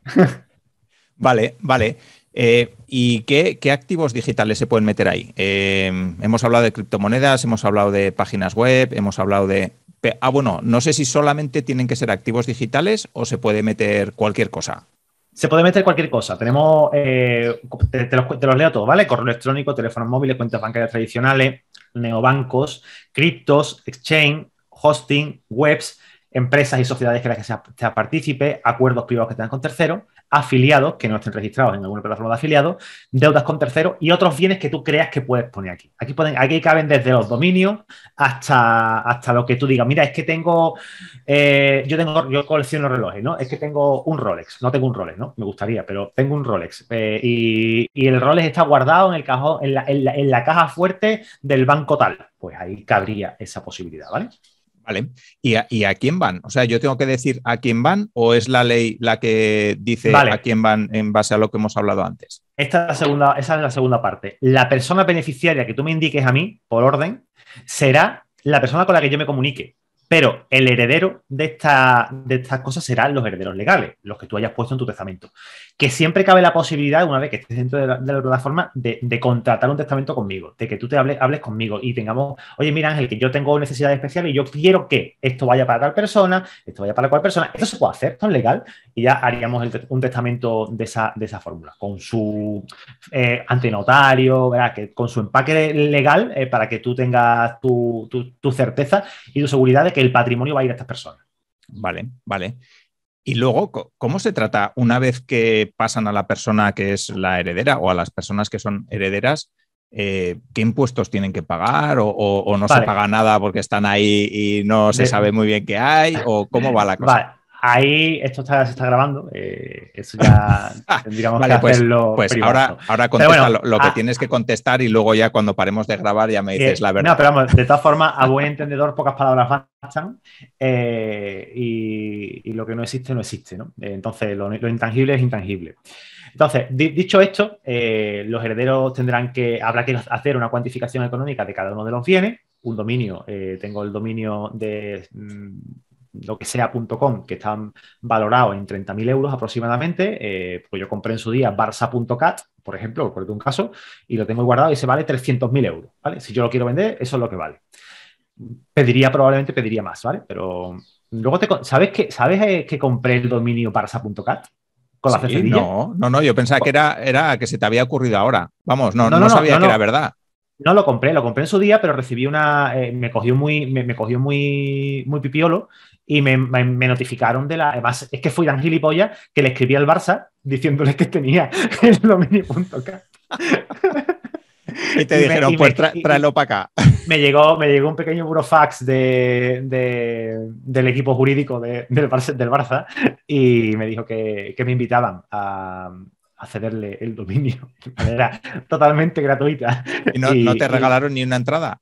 vale, vale. Eh, ¿Y qué, activos digitales se pueden meter ahí? Eh, hemos hablado de criptomonedas, hemos hablado de páginas web, hemos hablado de Ah, bueno, no sé si solamente tienen que ser activos digitales o se puede meter cualquier cosa. Se puede meter cualquier cosa. Tenemos, eh, te, los, leo todo, ¿vale? Correo electrónico, teléfonos móviles, cuentas bancarias tradicionales, neobancos, criptos, exchange, hosting, webs, empresas y sociedades que las que se participe, acuerdos privados que tengan con terceros, afiliados que no estén registrados en alguna plataforma de afiliados, deudas con terceros y otros bienes que tú creas que puedes poner aquí. Aquí, pueden, aquí caben desde los dominios hasta, hasta lo que tú digas. Mira, es que tengo, eh, yo tengo, yo colecciono relojes, ¿no? Es que tengo un Rolex, no tengo un Rolex, ¿no? Me gustaría, pero tengo un Rolex. Eh, y, y, el Rolex está guardado en el cajón, en la, en la caja fuerte del banco tal. Pues ahí cabría esa posibilidad, ¿vale? Vale. ¿Y a, quién van? O sea, ¿yo tengo que decir a quién van o es la ley la que dice a quién van en base a lo que hemos hablado antes? Esta es la segunda, esa es la segunda parte. La persona beneficiaria que tú me indiques a mí, por orden, será la persona con la que yo me comunique. Pero el heredero de, esta, de estas cosas serán los herederos legales, los que tú hayas puesto en tu testamento que siempre cabe la posibilidad, una vez que estés dentro de la, plataforma, de, contratar un testamento conmigo, de que tú te hables, conmigo y tengamos, oye, mira Ángel, que yo tengo necesidades especiales y yo quiero que esto vaya para tal persona, esto vaya para cual persona, esto se puede hacer, esto es legal, y ya haríamos un testamento de esa, de esa fórmula, con su eh, antenotario, ¿verdad? Que, con su empaque legal eh, para que tú tengas tu, tu certeza y tu seguridad de que el patrimonio va a ir a estas personas. Vale, vale. Y luego, ¿cómo se trata una vez que pasan a la persona que es la heredera o a las personas que son herederas? Eh, ¿Qué impuestos tienen que pagar o, o, no se paga nada porque están ahí y no se sabe muy bien qué hay? ¿O cómo va la cosa? Ahí esto está, se está grabando, eh, eso ya tendríamos que pues, hacerlo. Pues ahora, ahora contesta lo, que ah. tienes que contestar y luego ya cuando paremos de grabar ya me eh, dices la verdad. No, pero vamos, de todas formas, a buen entendedor, pocas palabras bastan eh, y, lo que no existe, no existe. ¿no? Entonces, lo, intangible es intangible. Entonces, dicho esto, los herederos tendrán que, habrá que hacer una cuantificación económica de cada uno de los bienes un dominio. tengo el dominio de mm, lo que sea.com, que están valorados en 30.000 euros aproximadamente, eh, pues yo compré en su día barça.cat, por ejemplo, por un caso, y lo tengo guardado y se vale 300.000 euros, ¿vale? Si yo lo quiero vender, eso es lo que vale. Pediría, probablemente pediría más, ¿vale? Pero luego te... ¿Sabes que, ¿sabes eh, que compré el dominio barça.cat? Con la no, no, no, yo pensaba pues que era, era que se te había ocurrido ahora. Vamos, no, no, no, sabía que era verdad. No lo compré, lo compré en su día, pero recibí una. Eh, me cogió muy, me cogió muy, muy pipiolo y me, notificaron de la. Además, es que fui tan gilipollas que le escribí al Barça diciéndole que tenía el dominio.k. y te dijeron, pues tráelo para acá. Me llegó, me llegó un pequeño burofax de, del equipo jurídico del, Barça, del, Barça, y me dijo que me invitaban a, accederle el dominio de manera totalmente gratuita. ¿Y no, te regalaron ni una entrada?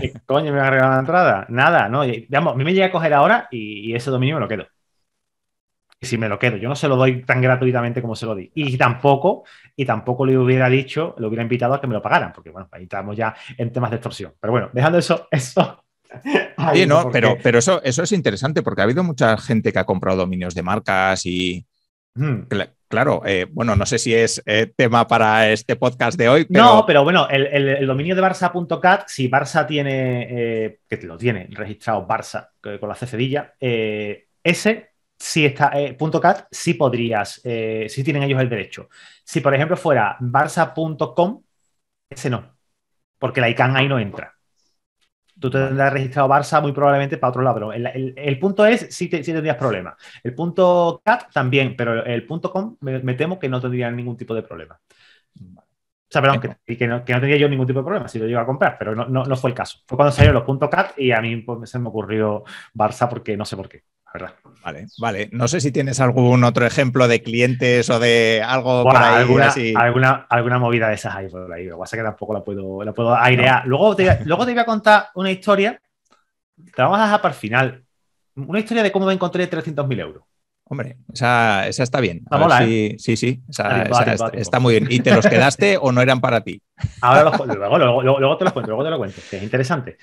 ¿Qué coño me va regalado una entrada? Nada, no. a mí me llega a coger ahora y, ese dominio me lo quedo. Y si me lo quedo, yo no se lo doy tan gratuitamente como se lo di. Y tampoco, y tampoco le hubiera dicho, le hubiera invitado a que me lo pagaran, porque bueno, ahí estamos ya en temas de extorsión. Pero bueno, dejando eso, eso no, pero, pero eso, eso es interesante porque ha habido mucha gente que ha comprado dominios de marcas y hmm claro, eh, bueno, no sé si es eh, tema para este podcast de hoy. No, pero bueno, el, dominio de barça.cat, si Barça tiene, eh, que lo tiene registrado Barça con la cecedilla, ese si está, punto .cat sí podrías, sí tienen ellos el derecho. Si por ejemplo fuera barça.com, ese no, porque la ICANN ahí no entra tú tendrás registrado Barça muy probablemente para otro lado, el, punto es si, tendrías problemas. El punto CAT también, pero el punto com me, temo que no tendría ningún tipo de problema. O sea, perdón, que, que, no, tendría tenía yo ningún tipo de problema si lo iba a comprar, pero no, no, fue el caso. Fue cuando salieron los puntos .cat y a mí pues, se me ocurrió Barça porque no sé por qué. Vale, vale. No sé si tienes algún otro ejemplo de clientes o de algo para alguna, alguna, movida de esas hay por ahí. Lo que pasa es que tampoco la puedo, la puedo airear. Luego, te, luego te voy a contar una historia. Te la vamos a dejar para el final. Una historia de cómo me encontré 300.000 euros. Hombre, esa, está bien. A ¿eh? Sí, sí, está, muy bien. ¿Y te los quedaste o no eran para ti? Ahora los, luego, luego, te los cuento, luego te lo cuento, es interesante.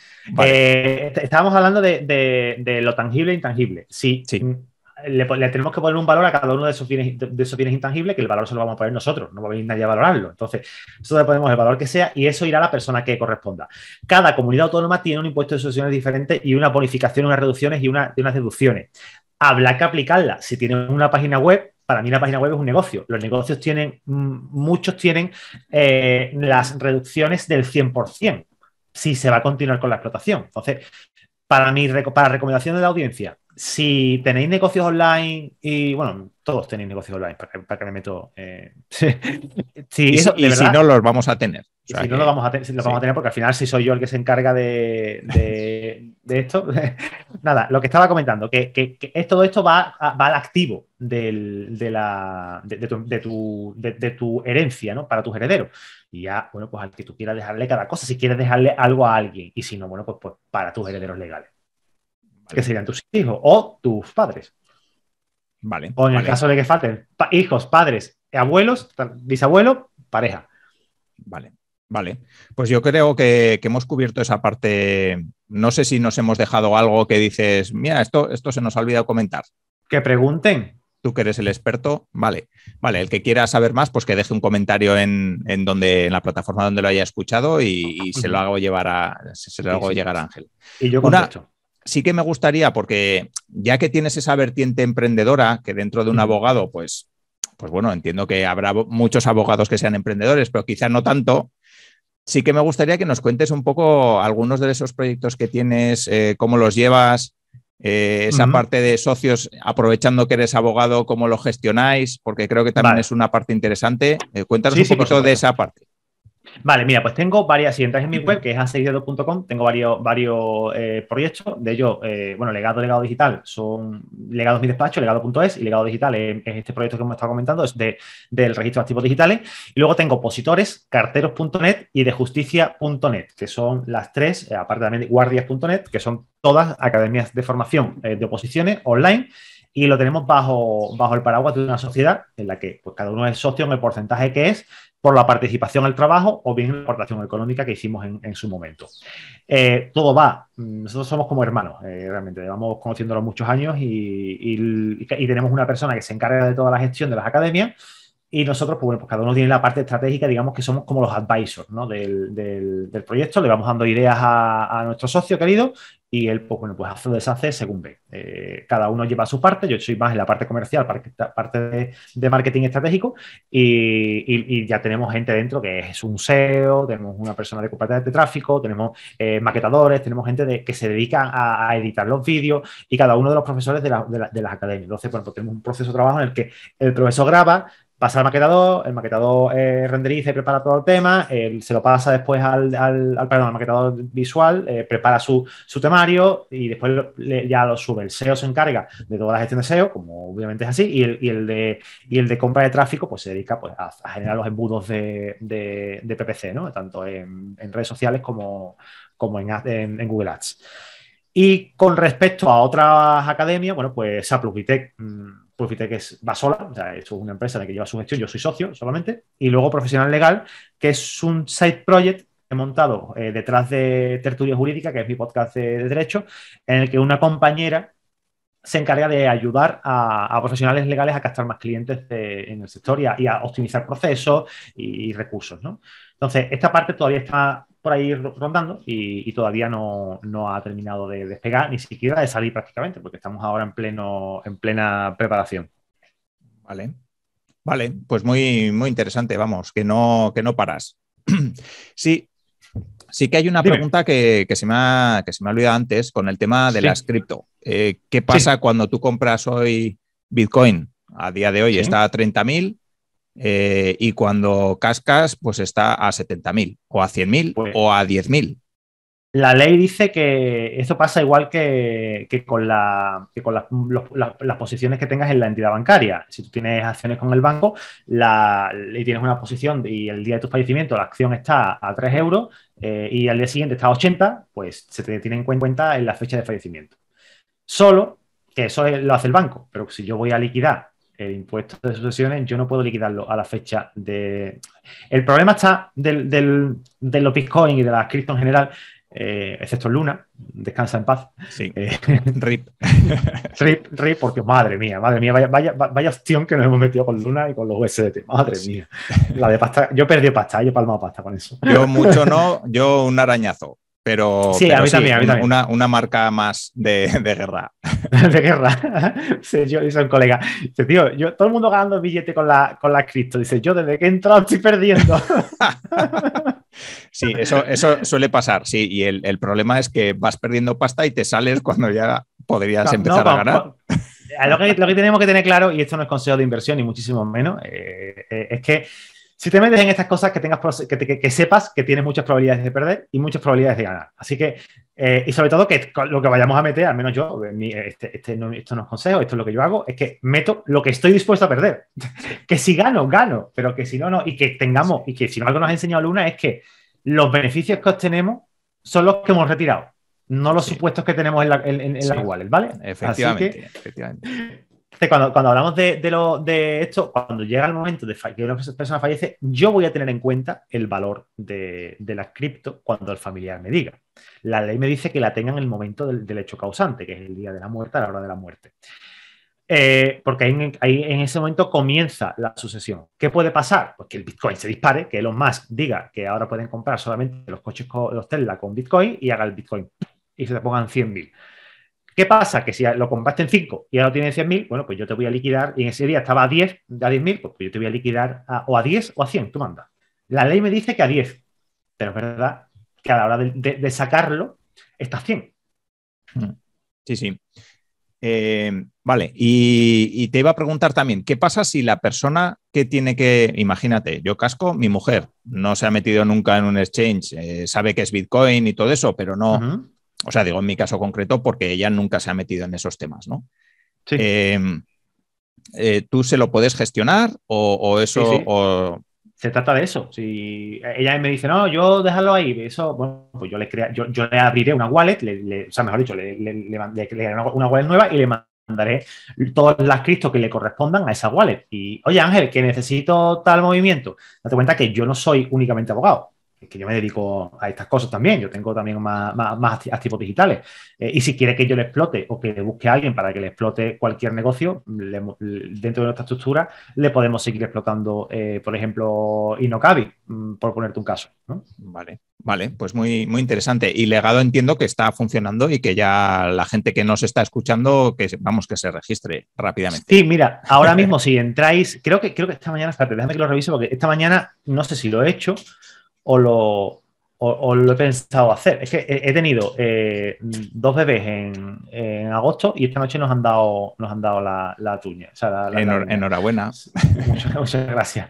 Eh, estábamos hablando de, lo tangible e intangible. Sí, mm, Le, tenemos que poner un valor a cada uno de esos, bienes, bienes intangibles, que el valor se lo vamos a poner nosotros, no va a venir nadie a valorarlo. Entonces, nosotros le ponemos el valor que sea y eso irá a la persona que corresponda. Cada comunidad autónoma tiene un impuesto de sucesiones diferente y una bonificación, unas reducciones y unas deducciones habrá que aplicarla. Si tienen una página web, para mí la página web es un negocio. Los negocios tienen, mm, muchos tienen eh, las reducciones del 100%, si se va a continuar con la explotación. Entonces, para mi para recomendación de la audiencia, si tenéis negocios online y bueno, todos tenéis negocios online, para, que me meto. Eh, si, y, si no, los vamos a tener. si no, los vamos a, vamos a tener porque al final, si soy yo el que se encarga de de esto. Nada, lo que estaba comentando, que, que, que todo esto va, va al activo del, de, la, de, tu, de, herencia, ¿no? Para tus herederos. Y ya, bueno, pues al que tú quieras dejarle cada cosa, si quieres dejarle algo a alguien, y si no, bueno, pues, pues para tus herederos legales, que serían tus hijos o tus padres. Vale. O en el caso de que falten hijos, padres, abuelos, bisabuelo pareja. Vale. Vale, pues yo creo que, hemos cubierto esa parte. No sé si nos hemos dejado algo que dices, mira, esto, esto se nos ha olvidado comentar. Que pregunten. Tú que eres el experto, vale. Vale, el que quiera saber más, pues que deje un comentario en, donde, en la plataforma donde lo haya escuchado y, se lo hago llevar a, se, lo hago llegar a Ángel. Y yo sí que me gustaría, porque ya que tienes esa vertiente emprendedora, que dentro de un abogado, pues, pues bueno, entiendo que habrá muchos abogados que sean emprendedores, pero quizás no tanto, Sí que me gustaría que nos cuentes un poco algunos de esos proyectos que tienes, eh, cómo los llevas, eh, esa parte de socios, aprovechando que eres abogado, cómo lo gestionáis, porque creo que también es una parte interesante. Eh, cuéntanos un poquito de esa parte. Vale, mira, pues tengo varias, si en mi web, que es anseguidado.com, tengo varios, varios eh, proyectos, de ellos, eh, bueno, legado, legado digital, son legados mi despacho, legado.es y legado digital es, este proyecto que hemos estado comentando, es de, del registro de activos digitales. Y luego tengo opositores, carteros.net y de justicia.net, que son las tres, eh, aparte también de guardias.net, que son todas academias de formación de oposiciones online y lo tenemos bajo, bajo el paraguas de una sociedad en la que pues, cada uno es socio en el porcentaje que es, por la participación al trabajo o bien la aportación económica que hicimos en, su momento. Eh, todo va, mm, nosotros somos como hermanos, eh, realmente, llevamos conociéndonos muchos años y tenemos una persona que se encarga de toda la gestión de las academias y nosotros, pues bueno, pues cada uno tiene la parte estratégica, digamos que somos como los advisors del, proyecto, le vamos dando ideas a, nuestro socio querido y él, pues bueno, pues hace o deshace según ve. Eh, cada uno lleva su parte, yo soy más en la parte comercial, parte, de, marketing estratégico y, ya tenemos gente dentro que es un SEO, tenemos una persona de competencia de tráfico, tenemos eh, maquetadores, tenemos gente que se dedica a, editar los vídeos y cada uno de los profesores de, las academias. Entonces, bueno, pues tenemos un proceso de trabajo en el que el profesor graba, pasa al maquetador, el maquetador eh, renderiza y prepara todo el tema, se lo pasa después al, perdón, al maquetador visual, eh, prepara su, temario y después ya lo sube. El SEO se encarga de toda la gestión de SEO, como obviamente es así, y el, de, el de compra de tráfico pues se dedica pues, a, generar los embudos de, PPC, ¿no? tanto en, redes sociales como, como en, Google Ads. Y con respecto a otras academias, bueno, pues a que es, va sola, o sea, es una empresa en la que lleva su gestión, yo soy socio solamente, y luego Profesional Legal, que es un side project que he montado eh, detrás de Tertulia Jurídica, que es mi podcast de, derecho, en el que una compañera se encarga de ayudar a, profesionales legales a captar más clientes en el sector y a, optimizar procesos y, y recursos. ¿no? Entonces, esta parte todavía está por ahí rondando y, todavía no, no, ha terminado de despegar, ni siquiera de salir prácticamente, porque estamos ahora en, pleno, en plena preparación. Vale. Vale, pues muy, muy interesante, vamos, que no, que no paras. sí, sí que hay una pregunta que, que, se me ha, que se me ha olvidado antes con el tema de las cripto. Eh, ¿Qué pasa cuando tú compras hoy Bitcoin? A día de hoy está a 30.000 eh, y cuando cascas, pues está a 70.000 o a 100.000 pues o a 10.000. La ley dice que eso pasa igual que, con, las posiciones que tengas en la entidad bancaria. Si tú tienes acciones con el banco y tienes una posición y el día de tu fallecimiento la acción está a 3 euros eh, y al día siguiente está a 80, pues se te tiene en cuenta en la fecha de fallecimiento. Solo que eso lo hace el banco, pero si yo voy a liquidar el impuesto de sucesiones yo no puedo liquidarlo a la fecha de... El problema está del, del, de los Bitcoin y de las cripto en general, eh, excepto Luna, descansa en paz. Sí. Eh, rip. rip, rip, porque madre mía, madre mía, vaya, vaya, vaya opción que nos hemos metido con Luna y con los USDT. Madre mía. La de pasta, yo perdí pasta, yo palmado pasta con eso. Yo mucho no, yo un arañazo pero, sí, a mí también, Una, marca más de, guerra. de guerra. Sí, yo un colega. Dice, tío, yo, todo el mundo ganando billete con la, con la cripto. Dice, yo desde que he entrado estoy perdiendo. sí, eso, eso suele pasar, sí. Y el, problema es que vas perdiendo pasta y te sales cuando ya podrías empezar a ganar. lo, que, tenemos que tener claro, y esto no es consejo de inversión, y muchísimo menos, eh, eh, es que si te metes en estas cosas, que, tengas, que, sepas que tienes muchas probabilidades de perder y muchas probabilidades de ganar. Así que, eh, y sobre todo que lo que vayamos a meter, al menos yo, eh, este, este esto no es consejo, esto es lo que yo hago, es que meto lo que estoy dispuesto a perder. que si gano, gano, pero que si no, no. Y que tengamos, y que si no algo nos ha enseñado Luna es que los beneficios que obtenemos son los que hemos retirado, no los supuestos que tenemos en la, en, ¿vale? efectivamente cuando, hablamos de, esto, cuando llega el momento de que una persona fallece, yo voy a tener en cuenta el valor de, la cripto cuando el familiar me diga. La ley me dice que la tenga en el momento del, hecho causante, que es el día de la muerte, a la hora de la muerte. Eh, porque ahí en, ese momento comienza la sucesión. ¿Qué puede pasar? Pues que el Bitcoin se dispare, que Elon Musk diga que ahora pueden comprar solamente los coches, los Tesla con Bitcoin y haga el Bitcoin y se te pongan 100.000. ¿Qué pasa? Que si lo compraste en 5 y ahora tienes 100.000, bueno, pues yo te voy a liquidar, y en ese día estaba a 10, a 10.000, pues yo te voy a liquidar o a 10 o a 100, tú mandas. La ley me dice que a 10, pero es verdad que a la hora de, sacarlo está a 100. Mm. Sí, sí. Eh, vale, y, te iba a preguntar también, ¿qué pasa si la persona que tiene que, imagínate, yo casco, mi mujer no se ha metido nunca en un exchange, eh, sabe que es Bitcoin y todo eso, pero no, o sea, digo en mi caso concreto porque ella nunca se ha metido en esos temas, ¿no? Sí. Em, eh, ¿Tú se lo puedes gestionar o, eso... Se trata de eso. Si ella me dice, no, yo déjalo ahí, eso, bueno, pues yo le, crea, yo, le abriré una wallet, o sea, mejor dicho, le, le una wallet nueva y le mandaré todas las criptos que le correspondan a esa wallet. Y, oye Ángel, que necesito tal movimiento. Date cuenta que yo no soy únicamente abogado que yo me dedico a estas cosas también, yo tengo también más, activos digitales. Eh, y si quiere que yo le explote o que le busque a alguien para que le explote cualquier negocio, dentro de nuestra estructura, le podemos seguir explotando, eh, por ejemplo, Inocabi, mm, por ponerte un caso. Vale, vale, pues muy, muy interesante. Y legado entiendo que está funcionando y que ya la gente que nos está escuchando, que vamos, que se registre rápidamente. Sí, mira, ahora mismo si entráis, creo que, creo que esta mañana, espérate, déjame que lo revise porque esta mañana no sé si lo he hecho o lo, he pensado hacer. Es que he, tenido eh, dos bebés en, agosto y esta noche nos han dado, nos han dado la, tuña. enhorabuena. Muchas, gracias.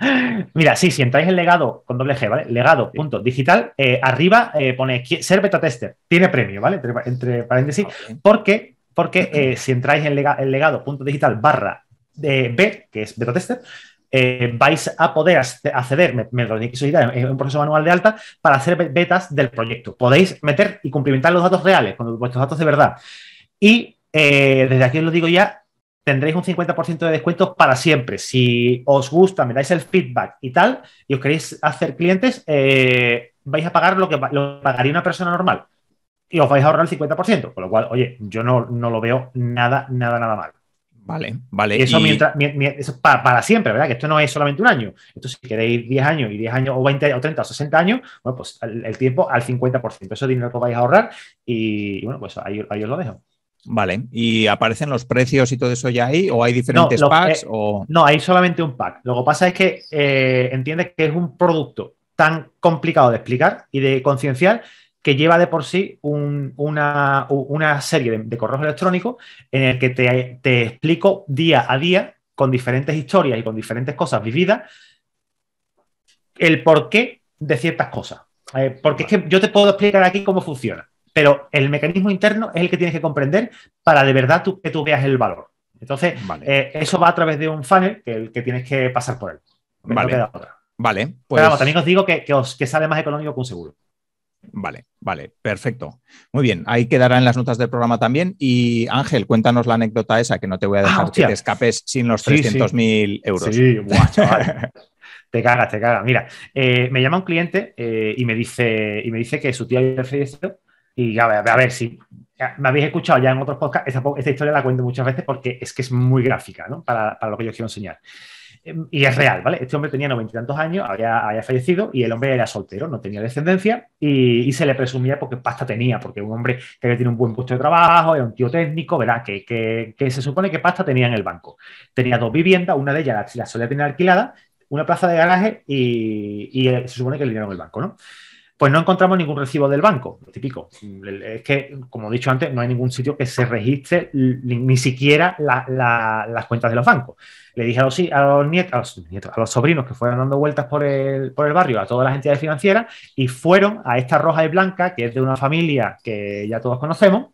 Mira, sí, si entráis en legado con doble G, ¿vale? Legado, punto, digital, eh, arriba eh, pone ser beta tester. Tiene premio, ¿vale? Entre, paréntesis, ¿Por ah, porque, porque si entráis en, legado.digital legado, punto digital, barra B, que es beta tester, eh, vais a poder acceder, me, lo que un proceso manual de alta, para hacer betas del proyecto. Podéis meter y cumplimentar los datos reales, con vuestros datos de verdad. Y eh, desde aquí os lo digo ya, tendréis un 50% de descuento para siempre. Si os gusta, me dais el feedback y tal, y os queréis hacer clientes, eh, vais a pagar lo que lo pagaría una persona normal. Y os vais a ahorrar el 50%, con lo cual, oye, yo no, no lo veo nada, nada, nada mal. Vale, vale. eso, Mientras, para, siempre, ¿verdad? Que esto no es solamente un año. Esto si queréis 10 años y 10 años o 20 o 30 o 60 años, bueno, pues el, tiempo al 50%. Eso es dinero que vais a ahorrar y, bueno, pues ahí, os lo dejo. Vale, ¿y aparecen los precios y todo eso ya ahí? ¿O hay diferentes packs? o... No, hay solamente un pack. Lo que pasa es que eh, entiendes que es un producto tan complicado de explicar y de concienciar que lleva de por sí una, serie de, correos electrónicos en el que te, explico día a día, con diferentes historias y con diferentes cosas vividas, el porqué de ciertas cosas. Eh, porque es que yo te puedo explicar aquí cómo funciona, pero el mecanismo interno es el que tienes que comprender para de verdad que tú veas el valor. Entonces, eh, eso va a través de un funnel que, tienes que pasar por él. Vale. Vale. Pues- también os digo que, que, os, que sale más económico que un seguro. Vale, vale, perfecto. Muy bien, ahí quedará en las notas del programa también. Y Ángel, cuéntanos la anécdota esa, que no te voy a ah, dejar que te escapes sin los 300.000 euros. Sí, guau, te cagas, te cagas. Mira, eh, me llama un cliente eh, y, me dice, y me dice que su tía había Y a ver, a ver si me habéis escuchado ya en otros podcasts, esta, historia la cuento muchas veces porque es que es muy gráfica ¿no? para, para lo que yo quiero enseñar y es real, ¿vale? Este hombre tenía noventa y tantos años, había, fallecido y el hombre era soltero, no tenía descendencia y, se le presumía porque pasta tenía, porque un hombre que tiene un buen puesto de trabajo, era un tío técnico, ¿verdad? Que, se supone que pasta tenía en el banco. Tenía dos viviendas, una de ellas la, solía tener alquilada, una plaza de garaje y, y, eh, se supone que le dieron el banco, ¿no? pues no encontramos ningún recibo del banco, lo típico. Es que, como he dicho antes, no hay ningún sitio que se registre ni, siquiera las cuentas de los bancos. Le dije a los, nietos, a los, sobrinos que fueron dando vueltas por el, por el, barrio, a todas las entidades financieras, y fueron a esta roja y blanca, que es de una familia que ya todos conocemos,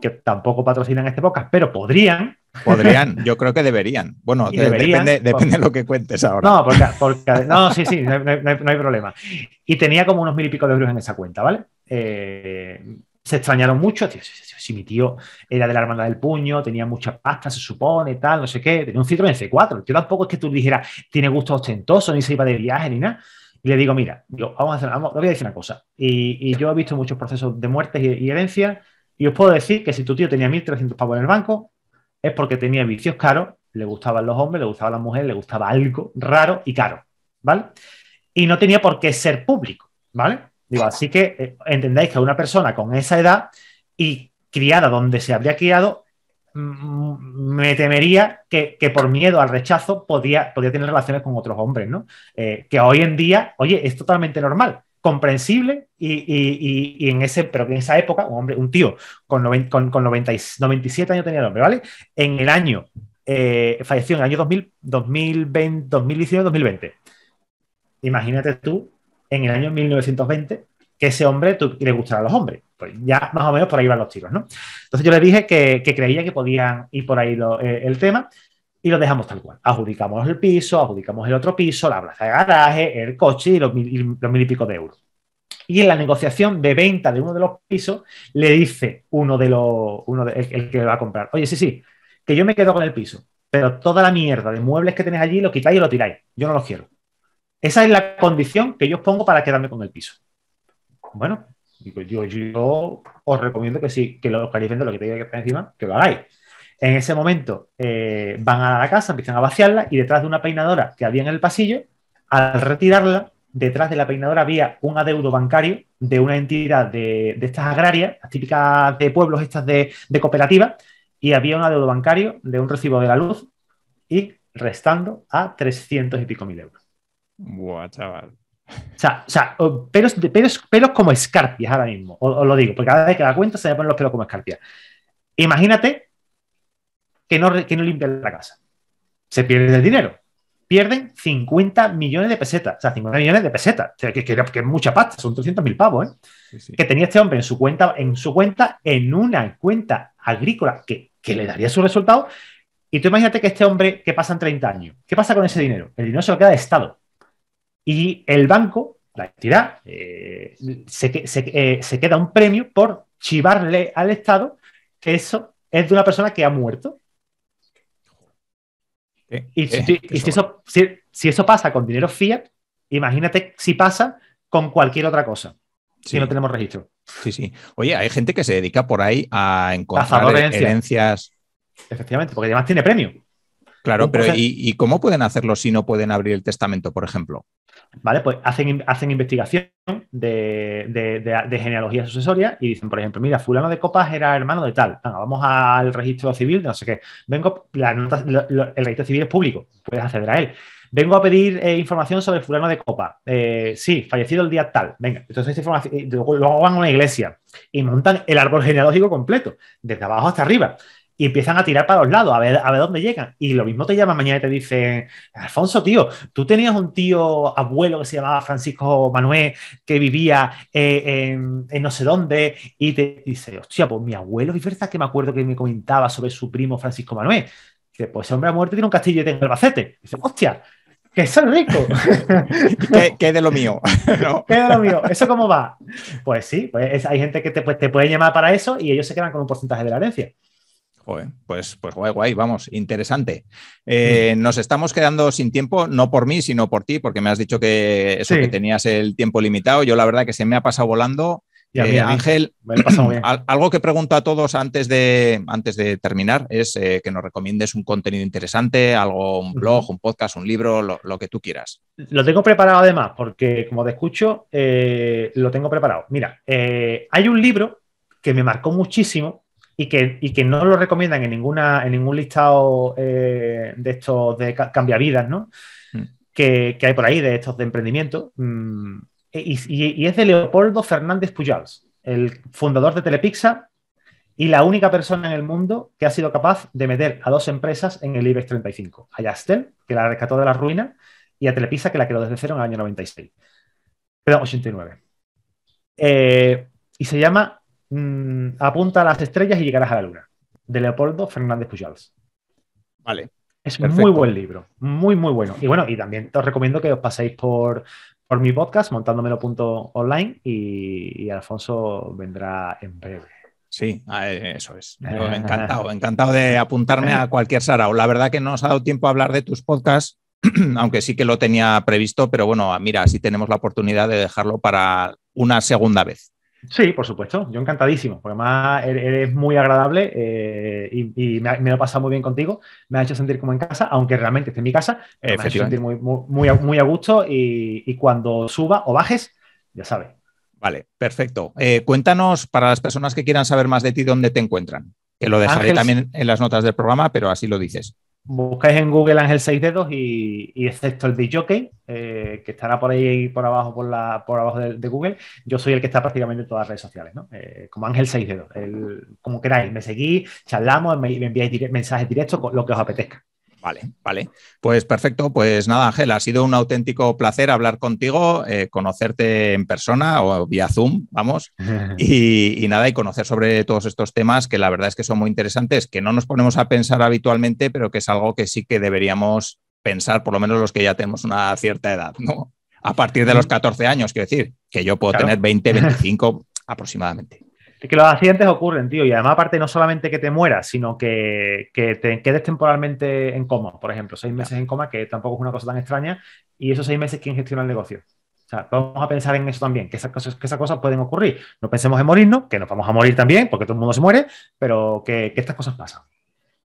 que tampoco patrocinan este podcast, pero podrían. Podrían, yo creo que deberían. Bueno, depende, de lo que cuentes ahora. No, porque, no, sí, sí, no hay, problema. Y tenía como unos mil y pico de euros en esa cuenta, ¿vale? Eh, se extrañaron mucho. Tío, si, mi tío era de la hermandad del puño, tenía mucha pasta, se supone, tal, no sé qué. Tenía un Citroën C4. Yo tampoco es que tú dijeras, tiene gusto ostentoso, ni se iba de viaje, ni nada. Y le digo, mira, yo, vamos a hacer, vamos, voy a decir una cosa. Y, yo he visto muchos procesos de muertes y, y y os puedo decir que si tu tío tenía 1.300 pavos en el banco, es porque tenía vicios caros, le gustaban los hombres, le gustaban las mujeres, le gustaba algo raro y caro, ¿vale? Y no tenía por qué ser público, ¿vale? Digo, así que eh, entendáis que una persona con esa edad y criada donde se habría criado, mm, me temería que, por miedo al rechazo podía, podía, tener relaciones con otros hombres, ¿no? Eh, que hoy en día, oye, es totalmente normal comprensible y, en ese, pero en esa época, un hombre, un tío con, con, con 90, 97 años tenía el hombre, ¿vale? En el año, eh, falleció en el año 2000, 2019, 2020. Imagínate tú en el año 1920 que ese hombre le gustará a los hombres. Pues ya más o menos por ahí van los tiros, ¿no? Entonces yo le dije que, creía que podían ir por ahí eh, el tema y lo dejamos tal cual. Adjudicamos el piso, adjudicamos el otro piso, la plaza de garaje, el coche y los mil, y pico de euros. Y en la negociación de venta de uno de los pisos, le dice uno de los, uno el, que va a comprar, oye, sí, sí, que yo me quedo con el piso, pero toda la mierda de muebles que tenéis allí lo quitáis y lo tiráis. Yo no los quiero. Esa es la condición que yo os pongo para quedarme con el piso. Bueno, yo, os recomiendo que sí, que lo queréis lo que tenéis que encima, que lo hagáis. En ese momento eh, van a la casa, empiezan a vaciarla y detrás de una peinadora que había en el pasillo, al retirarla, detrás de la peinadora había un adeudo bancario de una entidad de, estas agrarias, las típicas de pueblos estas de, cooperativa, y había un adeudo bancario de un recibo de la luz y restando a 300 y pico mil euros. Buah, chaval. O sea, o pelos, pelos, como escarpias ahora mismo, os, lo digo, porque cada vez que la cuenta se me ponen los pelos como escarpias. Imagínate que no, que la casa. Se pierde el dinero. Pierden 50 millones de pesetas. O sea, 50 millones de pesetas. que, que, es mucha pasta, son 300 mil pavos, ¿eh? Que tenía este hombre en su cuenta, en su cuenta, en una cuenta agrícola que, le daría su resultado. Y tú imagínate que este hombre que pasan 30 años, ¿qué pasa con ese dinero? El dinero se lo queda de Estado. Y el banco, la entidad, eh, se, eh, se queda un premio por chivarle al Estado que eso es de una persona que ha muerto. Eh, y, Si, eso, si, eso, pasa con dinero fiat, imagínate si pasa con cualquier otra cosa, si no tenemos registro. Sí, sí. Oye, hay gente que se dedica por ahí a encontrar herencias. Efectivamente, porque además tiene premio. Claro, pero ¿y, ¿y, cómo pueden hacerlo si no pueden abrir el testamento, por ejemplo? Vale, pues hacen, hacen investigación, de, genealogía sucesoria y dicen, por ejemplo, mira, fulano de copas era hermano de tal, Venga, vamos al registro civil, no sé qué, vengo, el registro civil es público, puedes acceder a él. Vengo a pedir eh, información sobre fulano de copa. Eh, sí, fallecido el día tal. Venga, entonces información, luego van a una iglesia y montan el árbol genealógico completo, desde abajo hasta arriba y empiezan a tirar para los lados, a ver, a ver dónde llegan. Y lo mismo te llama mañana y te dice Alfonso, tío, tú tenías un tío abuelo que se llamaba Francisco Manuel, que vivía eh, en, no sé dónde, y te dice, hostia, pues mi abuelo, y verdad que me acuerdo que me comentaba sobre su primo Francisco Manuel. Dice, pues ese hombre ha muerto tiene un castillo y el Albacete. Dice, hostia, que eso es rico. que, de lo mío. ¿Qué de lo mío. ¿Eso cómo va? Pues sí, pues hay gente que te, pues, te puede llamar para eso y ellos se quedan con un porcentaje de la herencia pues, pues guay, guay, vamos, interesante. Eh, mm. Nos estamos quedando sin tiempo, no por mí, sino por ti, porque me has dicho que, eso, que tenías el tiempo limitado. Yo la verdad que se me ha pasado volando. Y Ángel, algo que pregunto a todos antes de, antes de terminar es eh, que nos recomiendes un contenido interesante, algo, un blog, un podcast, un libro, lo que tú quieras. Lo tengo preparado además, porque como te escucho, eh, lo tengo preparado. Mira, hay un libro que me marcó muchísimo, y que, que no lo recomiendan en, ninguna, en ningún listado eh, de estos de vidas ¿no? Mm. Que, hay por ahí, de estos de emprendimiento. Mm, y, es de Leopoldo Fernández Pujals, el fundador de Telepizza y la única persona en el mundo que ha sido capaz de meter a dos empresas en el IBEX 35. A Yastel, que la rescató de la ruina, y a Telepizza, que la que desde cero en el año 96. Perdón, 89. Eh, y se llama Mm, apunta a las estrellas y llegarás a la luna, de Leopoldo Fernández Pujals. Vale. Es un muy buen libro, muy, muy bueno. Y bueno, y también os recomiendo que os paséis por, por mi podcast, montándomelo.online, y, y Alfonso vendrá en breve. Sí, ah, eh, eso es. encantado, encantado de apuntarme a cualquier Sarao. La verdad que no nos ha dado tiempo a hablar de tus podcasts, aunque sí que lo tenía previsto, pero bueno, mira, así tenemos la oportunidad de dejarlo para una segunda vez. Sí, por supuesto, yo encantadísimo, porque además er-, eres muy agradable eh, y, me, lo he pasado muy bien contigo, me ha hecho sentir como en casa, aunque realmente esté en mi casa, me ha hecho sentir muy, muy, a gusto y, cuando suba o bajes, ya sabes. Vale, perfecto. Eh, cuéntanos para las personas que quieran saber más de ti dónde te encuentran, que lo dejaré también en las notas del programa, pero así lo dices buscáis en Google Ángel 6 dedos y, y excepto el de Jockey, eh, que estará por ahí por abajo, por la, por abajo de, Google, yo soy el que está prácticamente en todas las redes sociales, ¿no? Eh, como Ángel 6 dedos, como queráis, me seguís, charlamos, me, enviáis mensajes directos, lo que os apetezca. Vale, vale. Pues perfecto. Pues nada, Ángel, ha sido un auténtico placer hablar contigo, eh, conocerte en persona o vía Zoom, vamos. Y, nada, y conocer sobre todos estos temas que la verdad es que son muy interesantes, que no nos ponemos a pensar habitualmente, pero que es algo que sí que deberíamos pensar, por lo menos los que ya tenemos una cierta edad, ¿no? A partir de los 14 años, quiero decir, que yo puedo tener 20, 25 aproximadamente que los accidentes ocurren, tío, y además aparte no solamente que te mueras, sino que, te quedes temporalmente en coma, por ejemplo, seis meses en coma, que tampoco es una cosa tan extraña, y esos seis meses, ¿quién gestiona el negocio? O sea, vamos a pensar en eso también, que esas cosas, que esas cosas pueden ocurrir. No pensemos en morirnos, que nos vamos a morir también, porque todo el mundo se muere, pero que estas cosas pasan.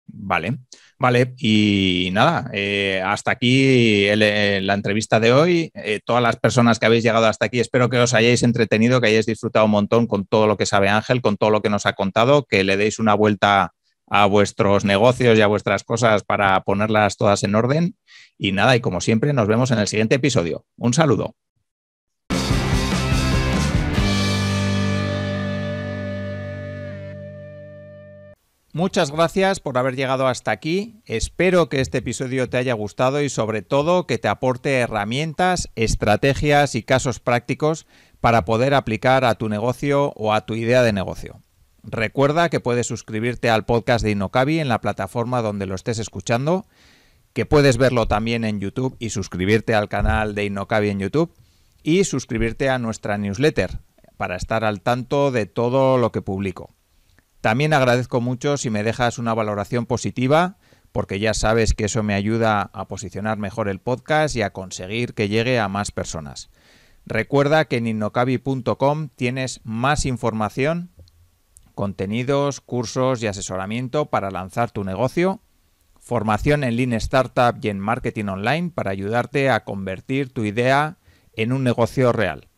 Vale, vale. Y nada, eh, hasta aquí eh, la entrevista de hoy. Eh, todas las personas que habéis llegado hasta aquí, espero que os hayáis entretenido, que hayáis disfrutado un montón con todo lo que sabe Ángel, con todo lo que nos ha contado, que le deis una vuelta a vuestros negocios y a vuestras cosas para ponerlas todas en orden. Y nada, y como siempre, nos vemos en el siguiente episodio. Un saludo. Muchas gracias por haber llegado hasta aquí. Espero que este episodio te haya gustado y sobre todo que te aporte herramientas, estrategias y casos prácticos para poder aplicar a tu negocio o a tu idea de negocio. Recuerda que puedes suscribirte al podcast de Inocabi en la plataforma donde lo estés escuchando, que puedes verlo también en YouTube y suscribirte al canal de Inocabi en YouTube y suscribirte a nuestra newsletter para estar al tanto de todo lo que publico. También agradezco mucho si me dejas una valoración positiva, porque ya sabes que eso me ayuda a posicionar mejor el podcast y a conseguir que llegue a más personas. Recuerda que en innocabi.com tienes más información, contenidos, cursos y asesoramiento para lanzar tu negocio, formación en Lean Startup y en Marketing Online para ayudarte a convertir tu idea en un negocio real.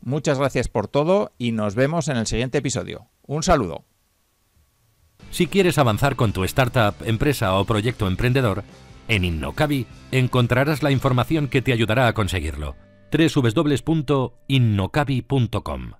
Muchas gracias por todo y nos vemos en el siguiente episodio. Un saludo. Si quieres avanzar con tu startup, empresa o proyecto emprendedor, en Innocabi encontrarás la información que te ayudará a conseguirlo. www.innocabi.com